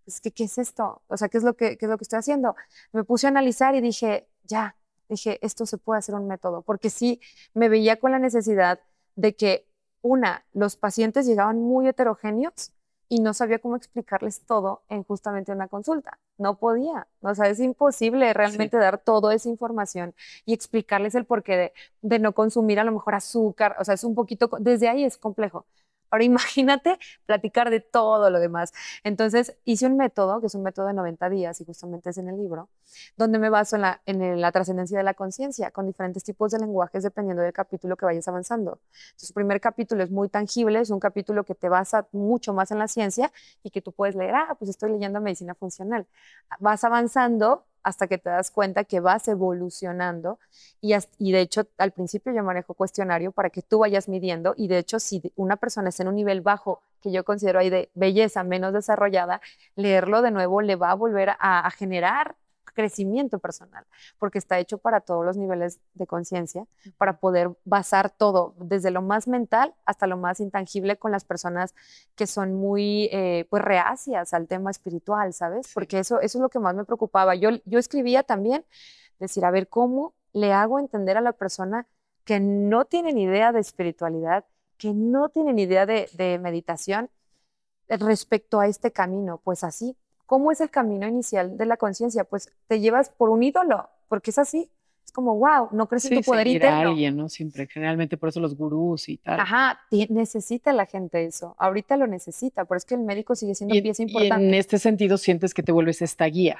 es pues, ¿qué, ¿qué, es esto? O sea, ¿qué es, lo que, qué es lo que estoy haciendo? Me puse a analizar y dije, ya, dije, esto se puede hacer un método, porque sí me veía con la necesidad de que, una, los pacientes llegaban muy heterogéneos y no sabía cómo explicarles todo en justamente una consulta. No podía, o sea, es imposible realmente dar toda esa información y explicarles el porqué de no consumir a lo mejor azúcar, o sea, es un poquito, desde ahí es complejo, Ahora imagínate platicar de todo lo demás. Entonces hice un método, que es un método de 90 días y justamente es en el libro, donde me baso en la, trascendencia de la conciencia con diferentes tipos de lenguajes dependiendo del capítulo que vayas avanzando. Entonces, el primer capítulo es muy tangible, es un capítulo que te basa mucho más en la ciencia y que tú puedes leer, ah, pues estoy leyendo medicina funcional. Vas avanzando hasta que te das cuenta que vas evolucionando y, y, de hecho al principio yo manejo cuestionario para que tú vayas midiendo y de hecho si una persona está en un nivel bajo que yo considero ahí de belleza menos desarrollada, leerlo de nuevo le va a volver a, a generar crecimiento personal, porque está hecho para todos los niveles de conciencia, para poder basar todo, desde lo más mental hasta lo más intangible con las personas que son muy eh, pues reacias al tema espiritual, ¿sabes? Porque eso, eso es lo que más me preocupaba. Yo, yo escribía también, decir, a ver, ¿cómo le hago entender a la persona que no tiene ni idea de espiritualidad, que no tiene ni idea de, de meditación eh, respecto a este camino? Pues así, ¿Cómo es el camino inicial de la conciencia? Pues te llevas por un ídolo, porque es así. Es como, wow, no crees en tu poder interno. a alguien, ¿no? Siempre, generalmente por eso los gurús y tal. Ajá, necesita la gente eso. Ahorita lo necesita, pero es que el médico sigue siendo pieza importante. en este sentido sientes que te vuelves esta guía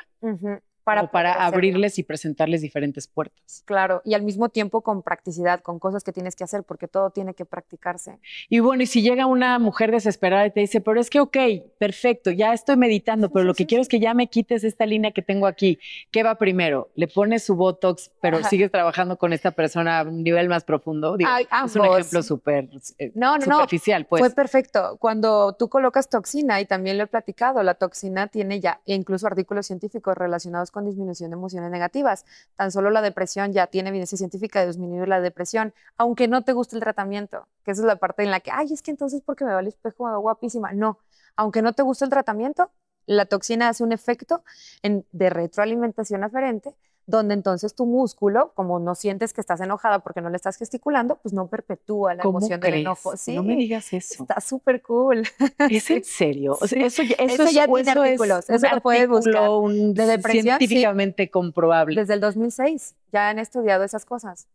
para, para abrirles y presentarles diferentes puertas. Claro, y al mismo tiempo con practicidad, con cosas que tienes que hacer, porque todo tiene que practicarse. Y bueno, y si llega una mujer desesperada y te dice, pero es que, ok, perfecto, ya estoy meditando, pero lo que quiero es que ya me quites esta línea que tengo aquí. ¿Qué va primero? ¿Le pones su Botox, pero sigues trabajando con esta persona a un nivel más profundo? Digo, es un ejemplo súper eh, superficial. Pues. Fue perfecto. Cuando tú colocas toxina, y también lo he platicado, la toxina tiene ya incluso artículos científicos relacionados con disminución de emociones negativas. Tan solo la depresión ya tiene evidencia científica de disminuir la depresión, aunque no te guste el tratamiento, que esa es la parte en la que, ay, es que entonces porque me veo el espejo me guapísima. No, aunque no te guste el tratamiento, la toxina hace un efecto de retroalimentación aferente donde entonces tu músculo, como no sientes que estás enojada porque no le estás gesticulando, pues no perpetúa la emoción del enojo. no me digas eso. Está súper cool. ¿Es en serio? eso, ya tiene artículos. eso lo puedes buscar. Un de científicamente comprobable. Desde el 2006 ya han estudiado esas cosas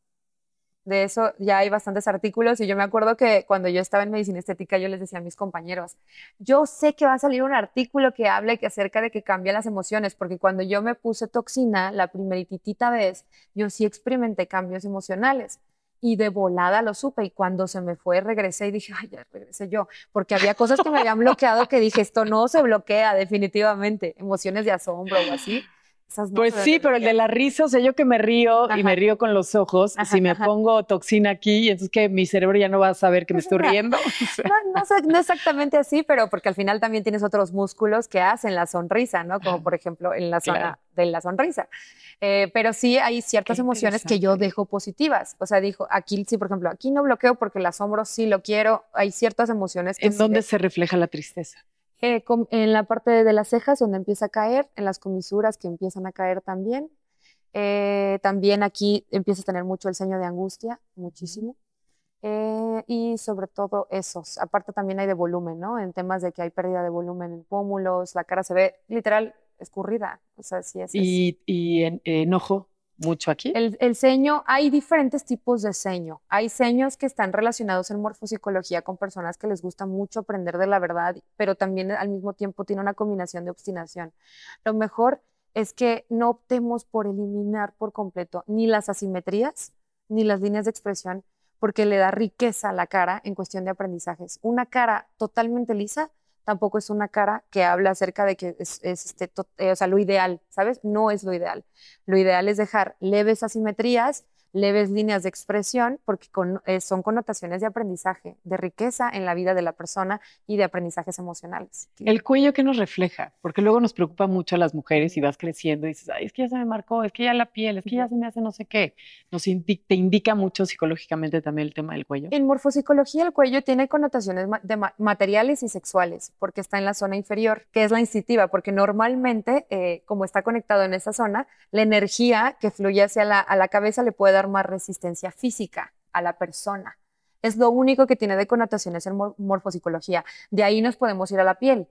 de eso ya hay bastantes artículos y yo me acuerdo que cuando yo estaba en medicina estética yo les decía a mis compañeros, yo sé que va a salir un artículo que hable que acerca de que cambia las emociones, porque cuando yo me puse toxina la primeritita vez, yo sí experimenté cambios emocionales y de volada lo supe y cuando se me fue regresé y dije, ay, ya regresé yo, porque había cosas que me habían bloqueado que dije, esto no se bloquea definitivamente, emociones de asombro o así pues sí, pero el de la risa, o sea, yo que me río y me río con los ojos, si me pongo toxina aquí, entonces que mi cerebro ya no va a saber que me estoy riendo. no, no, exactamente así, pero porque al final también tienes otros músculos que hacen la sonrisa, ¿no? Como por ejemplo en la zona de la sonrisa. Eh, pero sí hay ciertas emociones que yo dejo positivas. O sea, dijo, aquí sí, por ejemplo, aquí no bloqueo porque el asombro sí lo quiero. Hay ciertas emociones que... ¿En dónde se refleja la tristeza? Eh, en la parte de las cejas donde empieza a caer, en las comisuras que empiezan a caer también. Eh, también aquí empieza a tener mucho el ceño de angustia, muchísimo. Eh, y sobre todo esos. Aparte también hay de volumen, ¿no? En temas de que hay pérdida de volumen en pómulos, la cara se ve literal escurrida. O sea, sí Y, en, enojo mucho aquí? El, el, ceño, hay diferentes tipos de ceño. Hay ceños que están relacionados en morfopsicología con personas que les gusta mucho aprender de la verdad, pero también al mismo tiempo tiene una combinación de obstinación. Lo mejor es que no optemos por eliminar por completo ni las asimetrías ni las líneas de expresión porque le da riqueza a la cara en cuestión de aprendizajes. Una cara totalmente lisa tampoco es una cara que habla acerca de que es, este, eh, o sea, lo ideal, ¿sabes? No es lo ideal. Lo ideal es dejar leves asimetrías, leves líneas de expresión, porque eh, son connotaciones de aprendizaje, de riqueza en la vida de la persona y de aprendizajes emocionales. El cuello que nos refleja, porque luego nos preocupa mucho a las mujeres y vas creciendo y dices, Ay, es que ya se me marcó, es que ya la piel, es que ya se me hace no sé qué. Nos te indica mucho psicológicamente también el tema del cuello. En morfopsicología el cuello tiene connotaciones de materiales y sexuales, porque está en la zona inferior, que es la instintiva, porque normalmente, eh, como está conectado en esa zona, la energía que fluye hacia la, la cabeza le puede más resistencia física a la persona. Es lo único que tiene de connotaciones en mor morfopsicología. De ahí nos podemos ir a la piel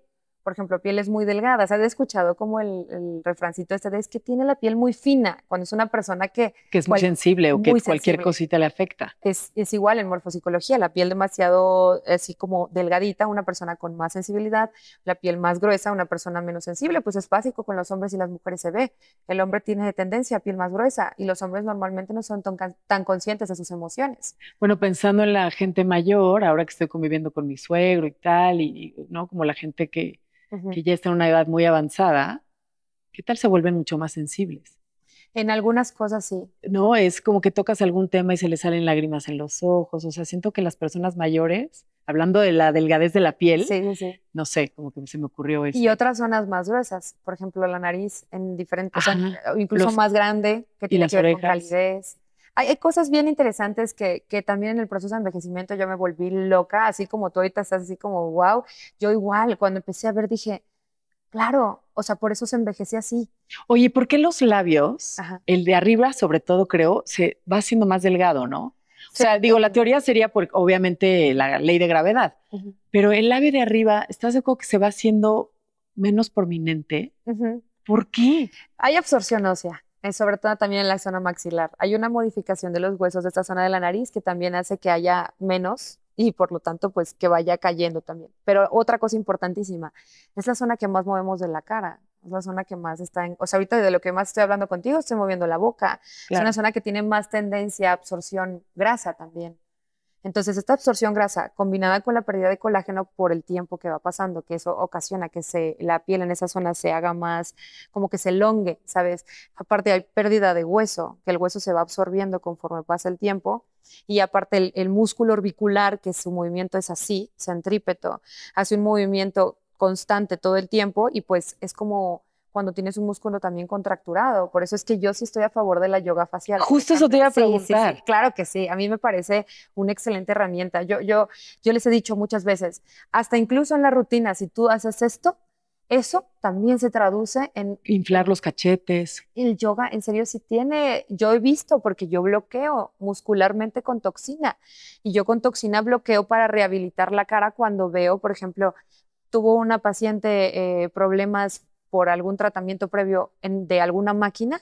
por ejemplo, pieles muy delgadas. ¿Has escuchado como el, el refrancito este de es que tiene la piel muy fina cuando es una persona que... Que es muy sensible o que cualquier cosita le afecta. Es, igual en morfopsicología, la piel demasiado así como delgadita, una persona con más sensibilidad, la piel más gruesa, una persona menos sensible, pues es básico con los hombres y las mujeres se ve. El hombre tiene de tendencia a piel más gruesa y los hombres normalmente no son tan, tan conscientes de sus emociones. Bueno, pensando en la gente mayor, ahora que estoy conviviendo con mi suegro y tal, y no como la gente que que ya están en una edad muy avanzada, ¿qué tal se vuelven mucho más sensibles? En algunas cosas sí. No, es como que tocas algún tema y se le salen lágrimas en los ojos. O sea, siento que las personas mayores, hablando de la delgadez de la piel, no sé, como que se me ocurrió eso. Y otras zonas más gruesas, por ejemplo, la nariz en diferentes, o incluso más grande, que tiene que ver Con calidez hay, cosas bien interesantes que, también en el proceso de envejecimiento yo me volví loca, así como tú ahorita estás así como, wow, yo igual cuando empecé a ver dije, claro, o sea, por eso se envejece así. Oye, ¿por qué los labios, el de arriba sobre todo creo, se va haciendo más delgado, no? O sea, digo, la teoría sería por, obviamente, la ley de gravedad, pero el labio de arriba, ¿estás de acuerdo que se va haciendo menos prominente? ¿Por qué? Hay absorción ósea. Eh, sobre todo también en la zona maxilar. Hay una modificación de los huesos de esta zona de la nariz que también hace que haya menos y por lo tanto pues que vaya cayendo también. Pero otra cosa importantísima, es la zona que más movemos de la cara, es la zona que más está en, o sea, ahorita de lo que más estoy hablando contigo, estoy moviendo la boca, es una zona que tiene más tendencia a absorción grasa también. Entonces, esta absorción grasa combinada con la pérdida de colágeno por el tiempo que va pasando, que eso ocasiona que se, la piel en esa zona se haga más, como que se elongue, ¿sabes? Aparte hay pérdida de hueso, que el hueso se va absorbiendo conforme pasa el tiempo. Y aparte el, el músculo orbicular, que su movimiento es así, centrípeto, hace un movimiento constante todo el tiempo y pues es como cuando tienes un músculo también contracturado. Por eso es que yo sí estoy a favor de la yoga facial. Justo eso te iba a preguntar. Sí, claro que sí, a mí me parece una excelente herramienta. Yo, yo, yo les he dicho muchas veces, hasta incluso en la rutina, si tú haces esto, eso también se traduce en... Inflar los cachetes. El yoga, en serio, sí tiene, yo he visto, porque yo bloqueo muscularmente con toxina. Y yo con toxina bloqueo para rehabilitar la cara cuando veo, por ejemplo, tuvo una paciente eh, problemas por algún tratamiento previo de alguna máquina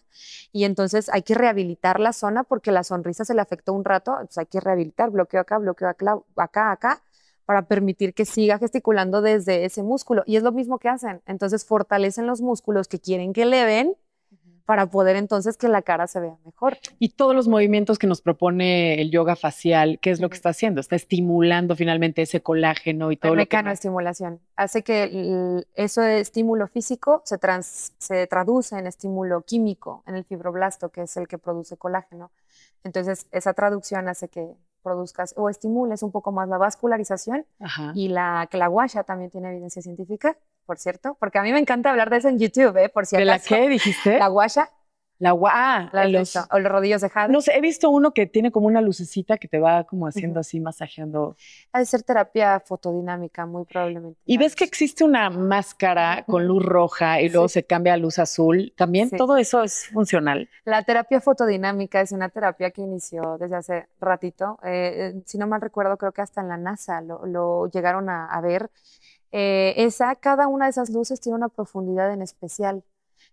y entonces hay que rehabilitar la zona porque la sonrisa se le afectó un rato, entonces hay que rehabilitar, bloqueo acá, bloqueo acá, acá, acá, para permitir que siga gesticulando desde ese músculo. Y es lo mismo que hacen, entonces fortalecen los músculos que quieren que le eleven para poder entonces que la cara se vea mejor. Y todos los movimientos que nos propone el yoga facial, ¿qué es lo que está haciendo? Está estimulando finalmente ese colágeno y todo lo que... estimulación. Hace que eso de estímulo físico se, se traduce en estímulo químico, en el fibroblasto, que es el que produce colágeno. Entonces, esa traducción hace que produzcas o estimules un poco más la vascularización y la, que la guasha también tiene evidencia científica por cierto, porque a mí me encanta hablar de eso en YouTube, ¿eh? Por cierto. ¿De la qué dijiste? La guaya? La guaya. Ah, los, o los rodillos de jade. No sé, he visto uno que tiene como una lucecita que te va como haciendo así, masajeando. Ha de ser terapia fotodinámica, muy probablemente. Y ves que existe una máscara con luz roja y luego se cambia a luz azul. También todo eso es funcional. La terapia fotodinámica es una terapia que inició desde hace ratito. Eh, eh, si no mal recuerdo, creo que hasta en la NASA lo, llegaron a ver eh, esa, cada una de esas luces tiene una profundidad en especial.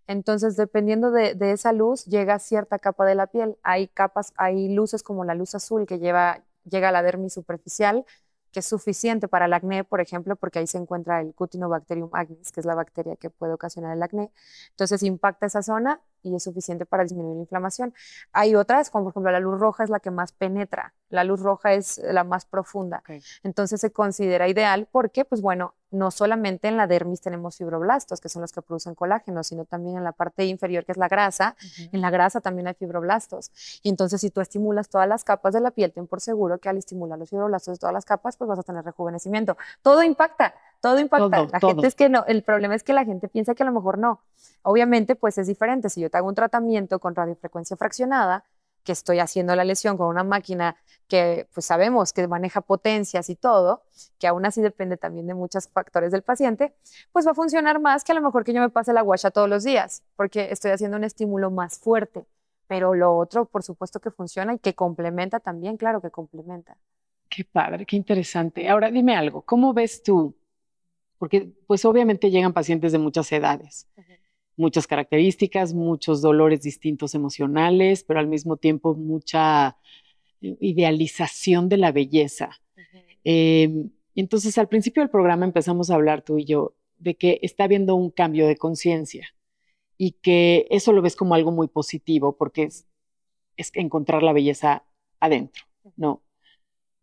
Entonces, dependiendo de, esa luz, llega cierta capa de la piel. Hay capas, hay luces como la luz azul que llega a la dermis superficial, que es suficiente para el acné, por ejemplo, porque ahí se encuentra el Cutinobacterium acnes, que es la bacteria que puede ocasionar el acné. Entonces impacta esa zona y es suficiente para disminuir la inflamación. Hay otras, como por ejemplo la luz roja es la que más penetra. La luz roja es la más profunda. Entonces se considera ideal porque, pues bueno, no solamente en la dermis tenemos fibroblastos, que son los que producen colágeno, sino también en la parte inferior, que es la grasa. En la grasa también hay fibroblastos. Y entonces, si tú estimulas todas las capas de la piel, ten por seguro que al estimular los fibroblastos de todas las capas, pues vas a tener rejuvenecimiento. Todo impacta, todo impacta. la gente es que no, el problema es que la gente piensa que a lo mejor no. Obviamente, pues es diferente. Si yo te hago un tratamiento con radiofrecuencia fraccionada, que estoy haciendo la lesión con una máquina que pues sabemos que maneja potencias y todo, que aún así depende también de muchos factores del paciente, pues va a funcionar más que a lo mejor que yo me pase la guacha todos los días, porque estoy haciendo un estímulo más fuerte. Pero lo otro, por supuesto que funciona y que complementa también, claro que complementa. Qué padre, qué interesante. Ahora dime algo, ¿cómo ves tú? Porque pues obviamente llegan pacientes de muchas edades muchas características, muchos dolores distintos emocionales, pero al mismo tiempo mucha eh, idealización de la belleza. Em, entonces, al principio del programa empezamos a hablar tú y yo de que está habiendo un cambio de conciencia y que eso lo ves como algo muy positivo porque es, es encontrar la belleza adentro, ¿no?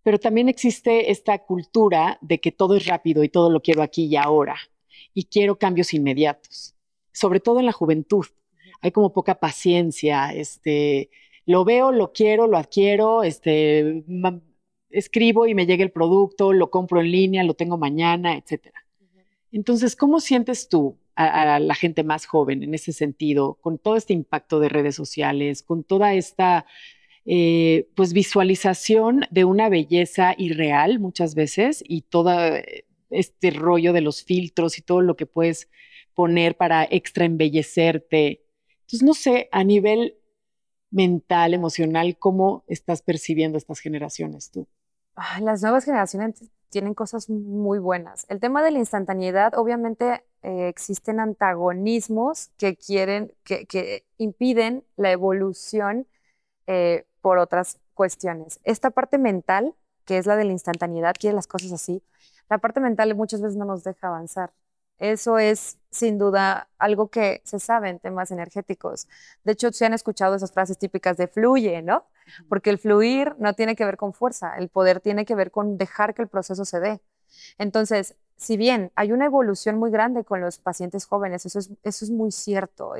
Pero también existe esta cultura de que todo es rápido y todo lo quiero aquí y ahora y quiero cambios inmediatos sobre todo en la juventud. Hay como poca paciencia, este, lo veo, lo quiero, lo adquiero, este, escribo y me llega el producto, lo compro en línea, lo tengo mañana, etc. Entonces, ¿cómo sientes tú a, la gente más joven en ese sentido, con todo este impacto de redes sociales, con toda esta eh, pues visualización de una belleza irreal muchas veces y todo eh, este rollo de los filtros y todo lo que puedes poner para extra embellecerte. Entonces, no sé, a nivel mental, emocional, ¿cómo estás percibiendo estas generaciones tú? Las nuevas generaciones tienen cosas muy buenas. El tema de la instantaneidad, obviamente eh, existen antagonismos que quieren, que, que impiden la evolución eh, por otras cuestiones. Esta parte mental, que es la de la instantaneidad, quiere las cosas así. La parte mental muchas veces no nos deja avanzar. Eso es sin duda algo que se sabe en temas energéticos. De hecho, se han escuchado esas frases típicas de fluye, ¿no? Porque el fluir no tiene que ver con fuerza, el poder tiene que ver con dejar que el proceso se dé. Entonces, si bien hay una evolución muy grande con los pacientes jóvenes, eso es, muy cierto,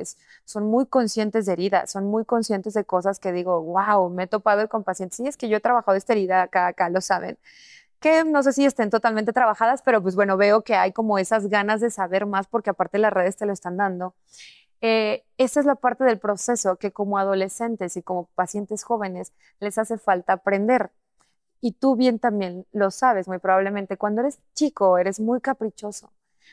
son muy conscientes de heridas, son muy conscientes de cosas que digo, wow, me he topado con pacientes, sí, es que yo he trabajado esta herida acá, acá, lo saben que no sé si estén totalmente trabajadas, pero pues bueno, veo que hay como esas ganas de saber más porque aparte las redes te lo están dando. Eh, esa es la parte del proceso que como adolescentes y como pacientes jóvenes les hace falta aprender. Y tú bien también lo sabes, muy probablemente. Cuando eres chico, eres muy caprichoso.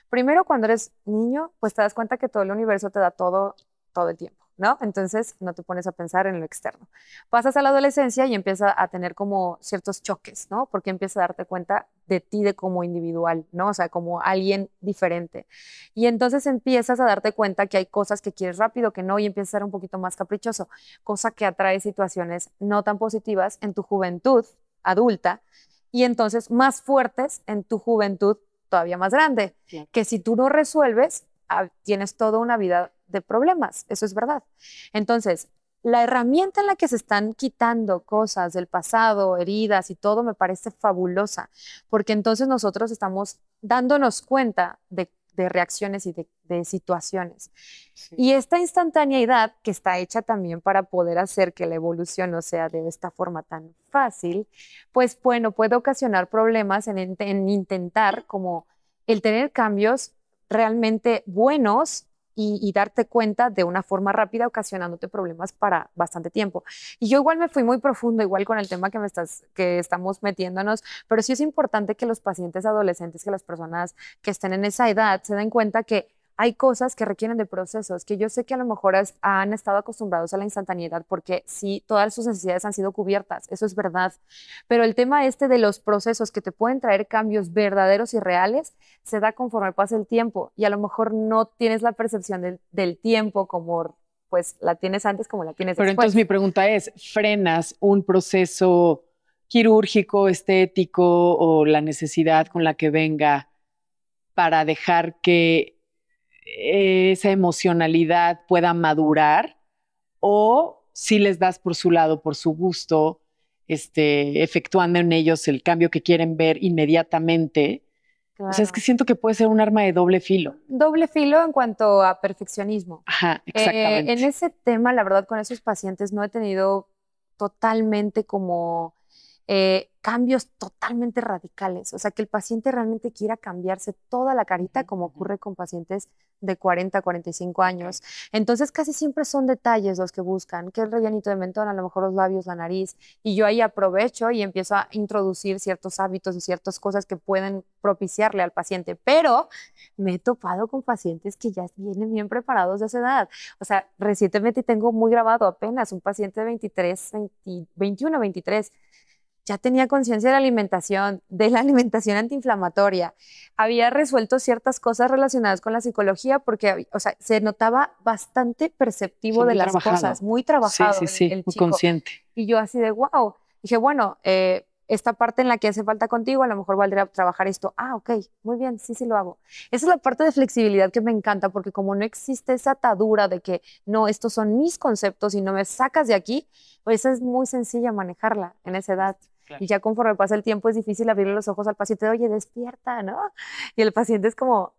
Primero, cuando eres niño, pues te das cuenta que todo el universo te da todo, todo el tiempo. Entonces no te pones a pensar en lo externo. Pasas a la adolescencia y empiezas a tener como ciertos choques, ¿no? Porque empieza a darte cuenta de ti, de como individual, ¿no? O sea, como alguien diferente. Y entonces empiezas a darte cuenta que hay cosas que quieres rápido, que no, y empiezas a ser un poquito más caprichoso, cosa que atrae situaciones no tan positivas en tu juventud adulta y entonces más fuertes en tu juventud todavía más grande, que si tú no resuelves, tienes toda una vida de problemas, eso es verdad. Entonces, la herramienta en la que se están quitando cosas del pasado, heridas y todo, me parece fabulosa, porque entonces nosotros estamos dándonos cuenta de, reacciones y de, situaciones. Y esta instantaneidad que está hecha también para poder hacer que la evolución no sea de esta forma tan fácil, pues bueno, puede ocasionar problemas en intentar como el tener cambios realmente buenos y, darte cuenta de una forma rápida ocasionándote problemas para bastante tiempo. Y yo igual me fui muy profundo, igual con el tema que, me estás, que estamos metiéndonos, pero sí es importante que los pacientes adolescentes, que las personas que estén en esa edad, se den cuenta que hay cosas que requieren de procesos, que yo sé que a lo mejor han estado acostumbrados a la instantaneidad porque sí, todas sus necesidades han sido cubiertas, eso es verdad, pero el tema este de los procesos que te pueden traer cambios verdaderos y reales se da conforme pasa el tiempo y a lo mejor no tienes la percepción del, tiempo como pues la tienes antes como la tienes después. Pero entonces mi pregunta es, ¿frenas un proceso quirúrgico, estético o la necesidad con la que venga para dejar que eh, esa emocionalidad pueda madurar o si les das por su lado, por su gusto, este, efectuando en ellos el cambio que quieren ver inmediatamente. O sea, es que siento que puede ser un arma de doble filo. Doble filo en cuanto a perfeccionismo. Ajá, eh, exactamente. en ese tema, la verdad, con esos pacientes no he tenido totalmente como eh, cambios totalmente radicales, o sea, que el paciente realmente quiera cambiarse toda la carita como ocurre con pacientes de 40 a 45 años. Entonces, casi siempre son detalles los que buscan, que el rellenito de mentón, a lo mejor los labios, la nariz, y yo ahí aprovecho y empiezo a introducir ciertos hábitos y ciertas cosas que pueden propiciarle al paciente, pero me he topado con pacientes que ya vienen bien preparados de esa edad. O sea, recientemente tengo muy grabado apenas un paciente de 23, 21, 23 ya tenía conciencia de la alimentación, de la alimentación antiinflamatoria, había resuelto ciertas cosas relacionadas con la psicología porque, o sea, se notaba bastante perceptivo de las cosas, muy trabajado. Sí, sí, sí, muy consciente. Y yo así de, wow, dije, bueno, eh, esta parte en la que hace falta contigo, a lo mejor valdría trabajar esto. Ah, ok, muy bien, sí, sí lo hago. Esa es la parte de flexibilidad que me encanta, porque como no existe esa atadura de que, no, estos son mis conceptos y no me sacas de aquí, pues es muy sencilla manejarla en esa edad. Y ya conforme pasa el tiempo es difícil abrirle los ojos al paciente, oye, despierta, ¿no? Y el paciente es como,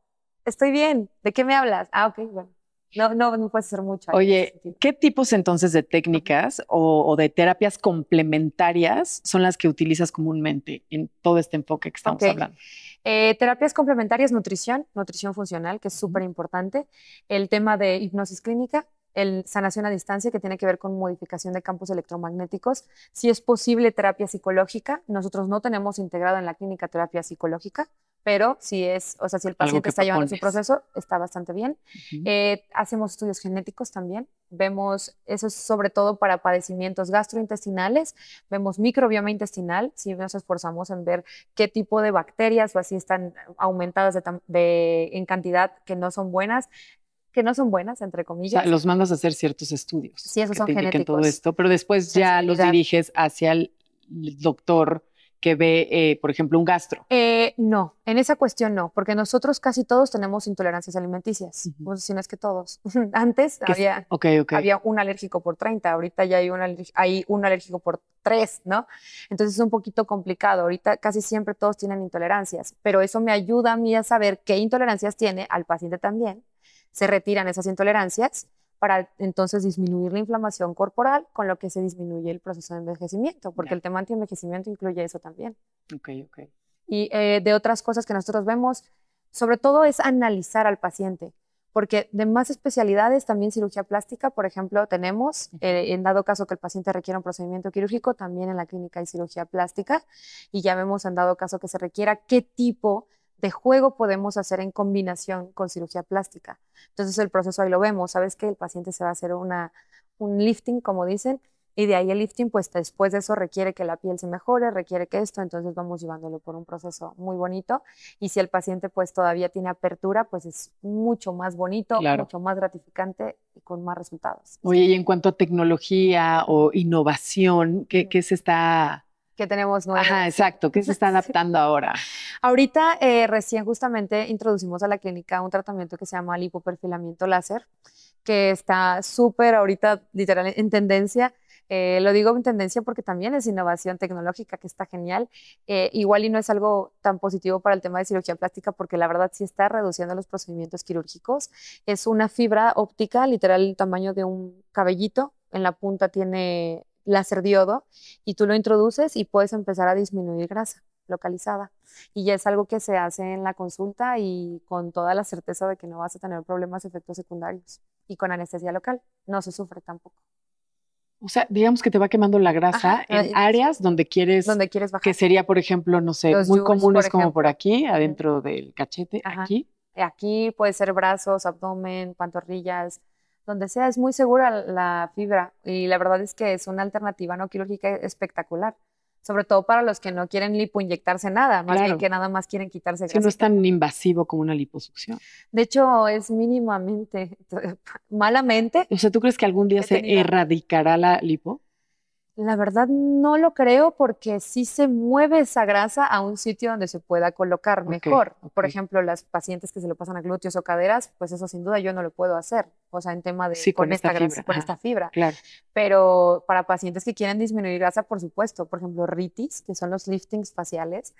estoy bien, ¿de qué me hablas? Ah, ok, bueno. No, no, no puede ser mucho. Oye, ¿qué tipos entonces de técnicas o, de terapias complementarias son las que utilizas comúnmente en todo este enfoque que estamos hablando? Eh, terapias complementarias, nutrición, nutrición funcional, que es súper importante. El tema de hipnosis clínica, el sanación a distancia, que tiene que ver con modificación de campos electromagnéticos. Si es posible terapia psicológica, nosotros no tenemos integrado en la clínica terapia psicológica, pero si es, o sea, si el paciente está llevando su proceso, está bastante bien. Eh, hacemos estudios genéticos también, vemos, eso es sobre todo para padecimientos gastrointestinales, vemos microbioma intestinal, si nos esforzamos en ver qué tipo de bacterias o así están aumentadas en cantidad que no son buenas, que no son buenas, entre comillas. O sea, los mandas a hacer ciertos estudios. Sí, esos son genéticos. todo esto, pero después ya los diriges hacia el doctor que ve, eh, por ejemplo, un gastro? Eh, no, en esa cuestión no, porque nosotros casi todos tenemos intolerancias alimenticias, si no es que todos. Antes había, un alérgico por 30, ahorita ya hay un, hay un alérgico por 3, ¿no? Entonces es un poquito complicado, ahorita casi siempre todos tienen intolerancias, pero eso me ayuda a mí a saber qué intolerancias tiene al paciente también se retiran esas intolerancias para entonces disminuir la inflamación corporal, con lo que se disminuye el proceso de envejecimiento, porque el tema anti-envejecimiento incluye eso también. Y eh, de otras cosas que nosotros vemos, sobre todo es analizar al paciente, porque de más especialidades, también cirugía plástica, por ejemplo, tenemos, eh, en dado caso que el paciente requiera un procedimiento quirúrgico, también en la clínica hay cirugía plástica, y ya vemos en dado caso que se requiera qué tipo de de juego podemos hacer en combinación con cirugía plástica. Entonces el proceso ahí lo vemos, sabes que el paciente se va a hacer una, un lifting, como dicen, y de ahí el lifting, pues después de eso requiere que la piel se mejore, requiere que esto, entonces vamos llevándolo por un proceso muy bonito. Y si el paciente pues todavía tiene apertura, pues es mucho más bonito, mucho más gratificante y con más resultados. Oye, y en cuanto a tecnología o innovación, ¿qué, ¿qué se está que tenemos nuevas. Ajá, exacto. que se está adaptando ahora? Ahorita eh, recién justamente introducimos a la clínica un tratamiento que se llama lipoperfilamiento láser, que está súper ahorita literal en tendencia. Eh, lo digo en tendencia porque también es innovación tecnológica que está genial. Eh, igual y no es algo tan positivo para el tema de cirugía plástica porque la verdad sí está reduciendo los procedimientos quirúrgicos. Es una fibra óptica, literal el tamaño de un cabellito. En la punta tiene láser diodo y tú lo introduces y puedes empezar a disminuir grasa localizada. Y ya es algo que se hace en la consulta y con toda la certeza de que no vas a tener problemas efectos secundarios. Y con anestesia local no se sufre tampoco. O sea, digamos que te va quemando la grasa en eh, áreas donde quieres, donde quieres bajar. que sería, por ejemplo, no sé, muy comunes como por aquí, adentro del cachete, aquí. Aquí puede ser brazos, abdomen, pantorrillas, donde sea, es muy segura la fibra y la verdad es que es una alternativa no quirúrgica espectacular, sobre todo para los que no quieren lipoinyectarse nada, más bien que nada más quieren quitarse Es Que no es tan invasivo como una liposucción. De hecho, es mínimamente, malamente. O sea, ¿tú crees que algún día se erradicará la lipo? La verdad no lo creo porque sí se mueve esa grasa a un sitio donde se pueda colocar mejor. Por ejemplo, las pacientes que se lo pasan a glúteos o caderas, pues eso sin duda yo no lo puedo hacer. O sea, en tema de con, esta, grasa, fibra. con esta fibra. Claro. Pero para pacientes que quieren disminuir grasa, por supuesto, por ejemplo, ritis, que son los liftings faciales,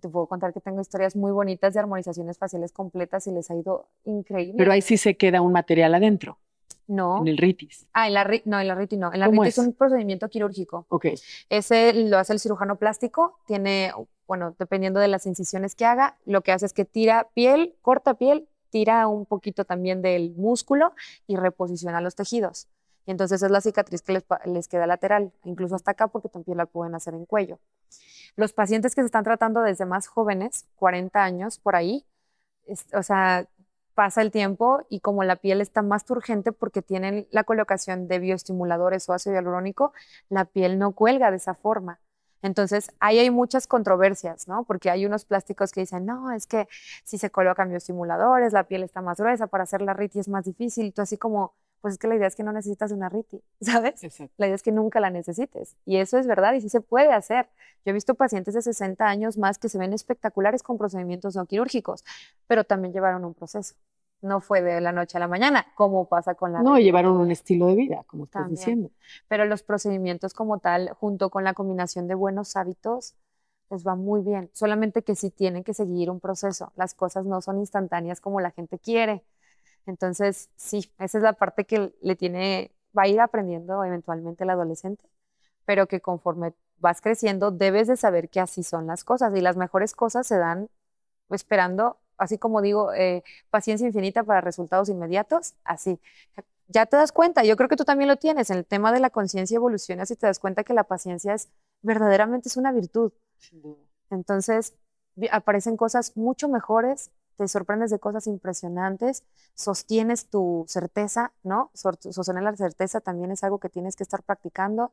te puedo contar que tengo historias muy bonitas de armonizaciones faciales completas y les ha ido increíble. Pero ahí sí se queda un material adentro. No. En el ritis. Ah, en la ritis, no, en la ritis no. En la ritis es? un procedimiento quirúrgico. Ok. Ese lo hace el cirujano plástico, tiene, bueno, dependiendo de las incisiones que haga, lo que hace es que tira piel, corta piel, tira un poquito también del músculo y reposiciona los tejidos. Y entonces es la cicatriz que les, queda lateral, incluso hasta acá, porque también la pueden hacer en cuello. Los pacientes que se están tratando desde más jóvenes, 40 años por ahí, o sea, pasa el tiempo y como la piel está más turgente porque tienen la colocación de bioestimuladores o ácido hialurónico, la piel no cuelga de esa forma. Entonces, ahí hay muchas controversias, ¿no? Porque hay unos plásticos que dicen, no, es que si se colocan bioestimuladores, la piel está más gruesa, para hacer la RITI es más difícil. tú así como, pues es que la idea es que no necesitas una RITI, ¿sabes? La idea es que nunca la necesites. Y eso es verdad y sí se puede hacer. Yo he visto pacientes de 60 años más que se ven espectaculares con procedimientos no quirúrgicos, pero también llevaron un proceso. No fue de la noche a la mañana, como pasa con la... No, llevaron un estilo de vida, como estás diciendo. Pero los procedimientos como tal, junto con la combinación de buenos hábitos, les va muy bien. Solamente que sí tienen que seguir un proceso. Las cosas no son instantáneas como la gente quiere entonces, sí, esa es la parte que le tiene, va a ir aprendiendo eventualmente el adolescente, pero que conforme vas creciendo debes de saber que así son las cosas y las mejores cosas se dan esperando, así como digo, eh, paciencia infinita para resultados inmediatos, así. Ya te das cuenta, yo creo que tú también lo tienes, en el tema de la conciencia evolucionas y te das cuenta que la paciencia es verdaderamente es una virtud. Entonces, aparecen cosas mucho mejores te sorprendes de cosas impresionantes, sostienes tu certeza, ¿no? Sostener la certeza también es algo que tienes que estar practicando.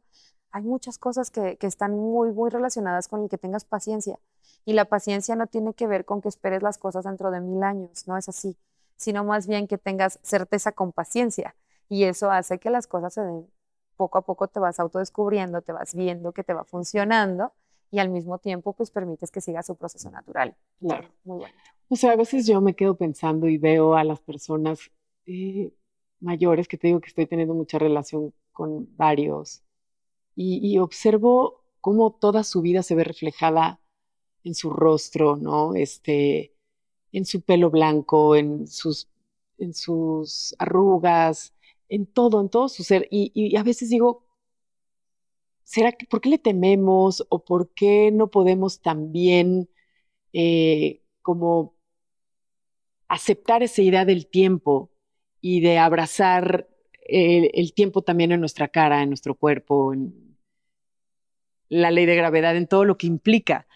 Hay muchas cosas que, están muy, muy relacionadas con el que tengas paciencia. Y la paciencia no tiene que ver con que esperes las cosas dentro de mil años, no es así, sino más bien que tengas certeza con paciencia. Y eso hace que las cosas se den poco a poco, te vas autodescubriendo, te vas viendo que te va funcionando y al mismo tiempo pues permites que siga su proceso natural. Claro. Muy bueno. O sea, a veces yo me quedo pensando y veo a las personas eh, mayores, que te digo que estoy teniendo mucha relación con varios, y, observo cómo toda su vida se ve reflejada en su rostro, ¿no? Este, en su pelo blanco, en sus, en sus arrugas, en todo, en todo su ser. Y, a veces digo, ¿será que por qué le tememos o por qué no podemos también eh, como aceptar esa idea del tiempo y de abrazar el, tiempo también en nuestra cara, en nuestro cuerpo, en la ley de gravedad, en todo lo que implica.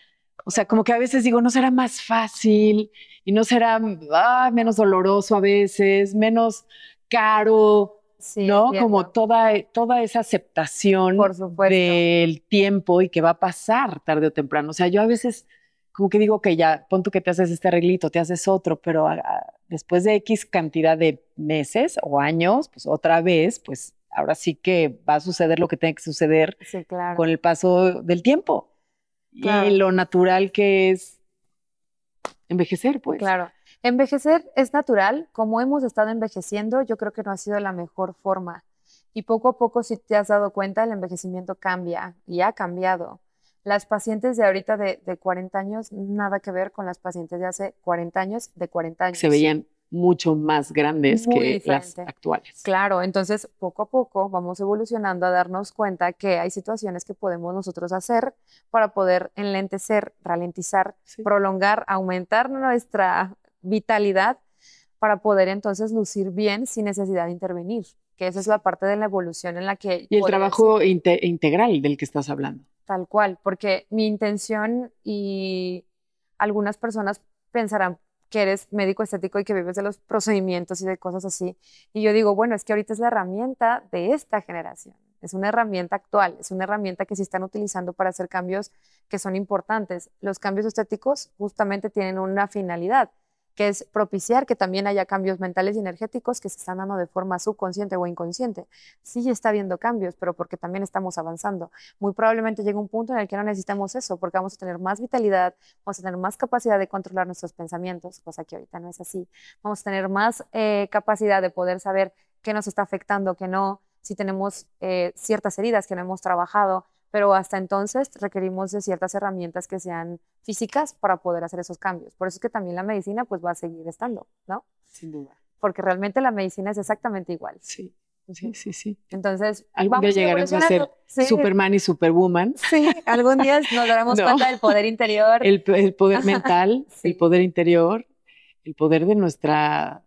O sea, como que a veces digo, no será más fácil y no será ah, menos doloroso a veces, menos caro, ¿no? Como toda, toda esa aceptación del tiempo y que va a pasar tarde o temprano. O sea, yo a veces como que digo, que ya, pon tú que te haces este arreglito, te haces otro, pero después de X cantidad de meses o años, pues otra vez, pues ahora sí que va a suceder lo que tiene que suceder con el paso del tiempo. Y lo natural que es envejecer, pues. Claro. Envejecer es natural. Como hemos estado envejeciendo, yo creo que no ha sido la mejor forma. Y poco a poco, si te has dado cuenta, el envejecimiento cambia y ha cambiado las pacientes de ahorita de, de, 40 años, nada que ver con las pacientes de hace 40 años, de 40 años. Se veían mucho más grandes que las actuales. Claro, entonces poco a poco vamos evolucionando a darnos cuenta que hay situaciones que podemos nosotros hacer para poder enlentecer, ralentizar, prolongar, aumentar nuestra vitalidad para poder entonces lucir bien sin necesidad de intervenir, que esa es la parte de la evolución en la que... Y el trabajo integral del que estás hablando tal cual, porque mi intención y algunas personas pensarán que eres médico estético y que vives de los procedimientos y de cosas así. Y yo digo, bueno, es que ahorita es la herramienta de esta generación, es una herramienta actual, es una herramienta que se están utilizando para hacer cambios que son importantes. Los cambios estéticos justamente tienen una finalidad, que es propiciar que también haya cambios mentales y energéticos que se están dando de forma subconsciente o inconsciente. Sí está habiendo cambios, pero porque también estamos avanzando. Muy probablemente llegue un punto en el que no necesitamos eso, porque vamos a tener más vitalidad, vamos a tener más capacidad de controlar nuestros pensamientos, cosa que ahorita no es así. Vamos a tener más eh, capacidad de poder saber qué nos está afectando, qué no, si tenemos eh, ciertas heridas que no hemos trabajado, pero hasta entonces requerimos de ciertas herramientas que sean físicas para poder hacer esos cambios. Por eso es que también la medicina pues va a seguir estando, ¿no? Sin duda. Porque realmente la medicina es exactamente igual. Sí. Sí, sí, sí. Entonces, algún día llegaremos a ser Superman y Superwoman. Sí, algún día nos daremos cuenta del poder interior. El, poder mental, el poder interior, el poder de nuestra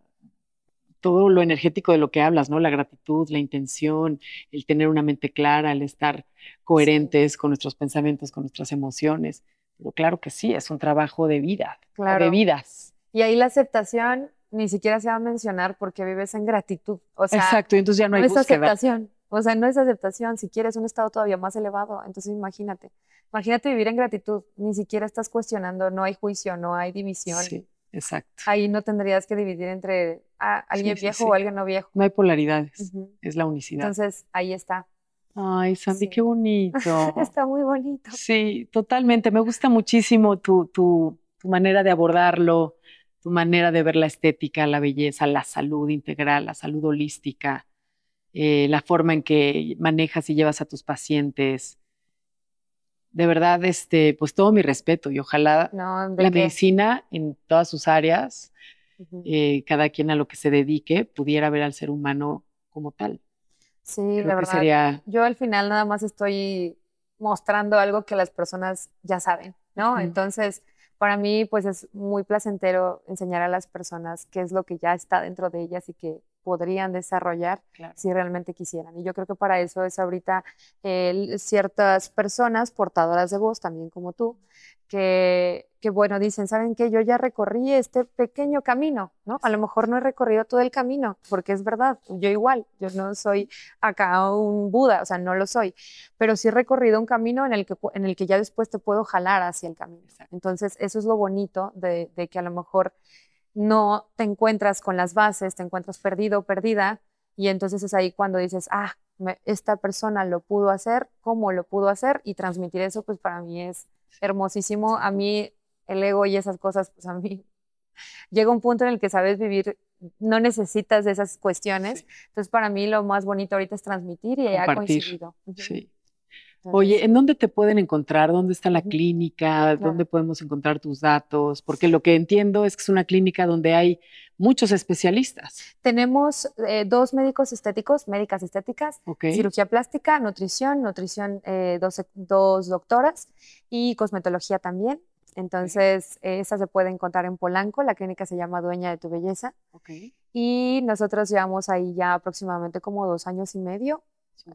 todo lo energético de lo que hablas, ¿no? La gratitud, la intención, el tener una mente clara, el estar coherentes con nuestros pensamientos, con nuestras emociones. Pero claro que sí, es un trabajo de vida, claro. de vidas. Y ahí la aceptación ni siquiera se va a mencionar porque vives en gratitud. O sea, Exacto, entonces ya no hay es aceptación. O sea, no es aceptación. Si quieres un estado todavía más elevado, entonces imagínate. Imagínate vivir en gratitud. Ni siquiera estás cuestionando, no hay juicio, no hay división. Sí, exacto. Ahí no tendrías que dividir entre alguien viejo o alguien no viejo. No hay polaridades, es la unicidad. Entonces, ahí está. Ay, Sandy, qué bonito. está muy bonito. Sí, totalmente. Me gusta muchísimo tu, manera de abordarlo, tu manera de ver la estética, la belleza, la salud integral, la salud holística, eh, la forma en que manejas y llevas a tus pacientes de verdad, este, pues todo mi respeto y ojalá la medicina en todas sus áreas eh, cada quien a lo que se dedique pudiera ver al ser humano como tal. Sí, la verdad. Yo al final nada más estoy mostrando algo que las personas ya saben, ¿no? Entonces, para mí, pues es muy placentero enseñar a las personas qué es lo que ya está dentro de ellas y que podrían desarrollar si realmente quisieran. Y yo creo que para eso es ahorita eh, ciertas personas portadoras de voz, también como tú, que que, bueno, dicen, ¿saben qué? Yo ya recorrí este pequeño camino, ¿no? A lo mejor no he recorrido todo el camino, porque es verdad, yo igual, yo no soy acá un Buda, o sea, no lo soy, pero sí he recorrido un camino en el que, en el que ya después te puedo jalar hacia el camino. Entonces, eso es lo bonito de, que a lo mejor no te encuentras con las bases, te encuentras perdido o perdida, y entonces es ahí cuando dices, ah, esta persona lo pudo hacer, cómo lo pudo hacer, y transmitir eso, pues para mí es hermosísimo. A mí el ego y esas cosas, pues a mí llega un punto en el que sabes vivir, no necesitas esas cuestiones. Entonces, para mí lo más bonito ahorita es transmitir y ya ha coincidido. Sí. Oye, ¿en dónde te pueden encontrar? ¿Dónde está la clínica? ¿Dónde podemos encontrar tus datos? Porque lo que entiendo es que es una clínica donde hay muchos especialistas. Tenemos eh, dos médicos estéticos, médicas estéticas, cirugía plástica, nutrición, nutrición, eh, dos doctoras y cosmetología también. Entonces, esa se puede encontrar en Polanco, la clínica se llama Dueña de tu Belleza. Y nosotros llevamos ahí ya aproximadamente como dos años y medio.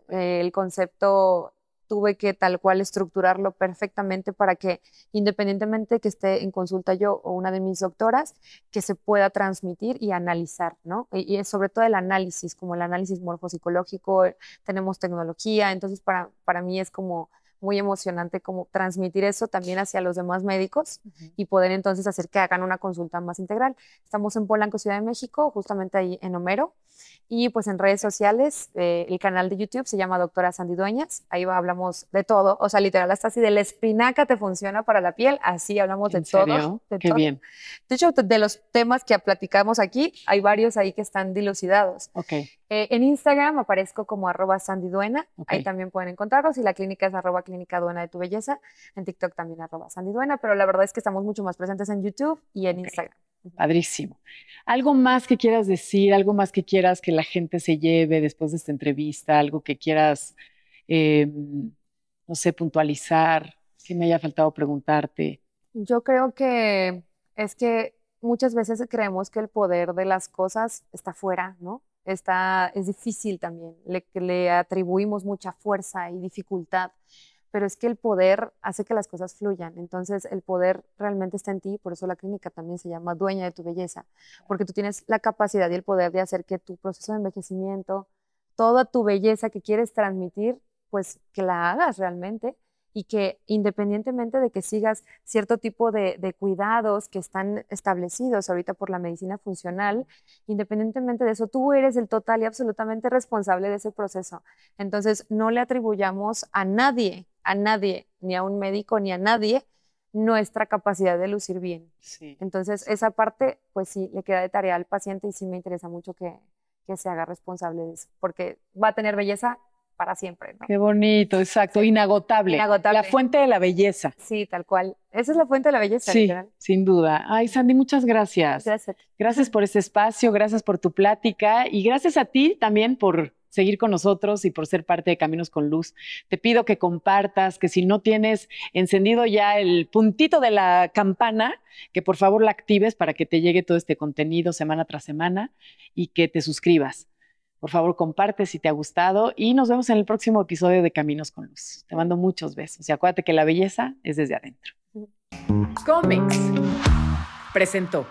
el concepto tuve que tal cual estructurarlo perfectamente para que independientemente que esté en consulta yo o una de mis doctoras, que se pueda transmitir y analizar, ¿no? Y, sobre todo el análisis, como el análisis morfosicológico. tenemos tecnología, entonces para, para mí es como muy emocionante como transmitir eso también hacia los demás médicos y poder entonces hacer que hagan una consulta más integral. Estamos en Polanco, Ciudad de México, justamente ahí en Homero, y pues en redes sociales, eh, el canal de YouTube se llama Doctora Sandy Dueñas, ahí hablamos de todo, o sea, literal hasta así de la espinaca te funciona para la piel, así hablamos de todo. De Qué bien. De hecho, de los temas que platicamos aquí, hay varios ahí que están dilucidados. Ok. Eh, en Instagram aparezco como arroba sandiduena, ahí también pueden encontrarnos y la clínica es arroba clínica duena de tu belleza, en TikTok también arroba sandiduena, pero la verdad es que estamos mucho más presentes en YouTube y en Instagram. Padrísimo. ¿Algo más que quieras decir, algo más que quieras que la gente se lleve después de esta entrevista, algo que quieras, em, no sé, puntualizar, que me haya faltado preguntarte? Yo creo que es que muchas veces creemos que el poder de las cosas está fuera, ¿no? es difícil también, le, le atribuimos mucha fuerza y dificultad, pero es que el poder hace que las cosas fluyan, entonces el poder realmente está en ti, por eso la clínica también se llama dueña de tu belleza, porque tú tienes la capacidad y el poder de hacer que tu proceso de envejecimiento, toda tu belleza que quieres transmitir, pues que la hagas realmente y que independientemente de que sigas cierto tipo de, cuidados que están establecidos ahorita por la medicina funcional, independientemente de eso, tú eres el total y absolutamente responsable de ese proceso. Entonces, no le atribuyamos a nadie, a nadie, ni a un médico, ni a nadie, nuestra capacidad de lucir bien. Entonces, esa parte, pues sí, le queda de tarea al paciente y sí me interesa mucho que se haga responsable de eso, porque va a tener belleza para siempre. ¿no? Qué bonito, exacto, inagotable. Inagotable. La fuente de la belleza. Sí, tal cual. Esa es la fuente de la belleza. Sí, sin duda. Ay, Sandy, muchas gracias. Gracias. Gracias por este espacio, gracias por tu plática y gracias a ti también por seguir con nosotros y por ser parte de Caminos con Luz. Te pido que compartas, que si no tienes encendido ya el puntito de la campana, que por favor la actives para que te llegue todo este contenido semana tras semana y que te suscribas por favor, comparte si te ha gustado y nos vemos en el próximo episodio de Caminos con Luz. Te mando muchos besos y acuérdate que la belleza es desde adentro. Comics presentó.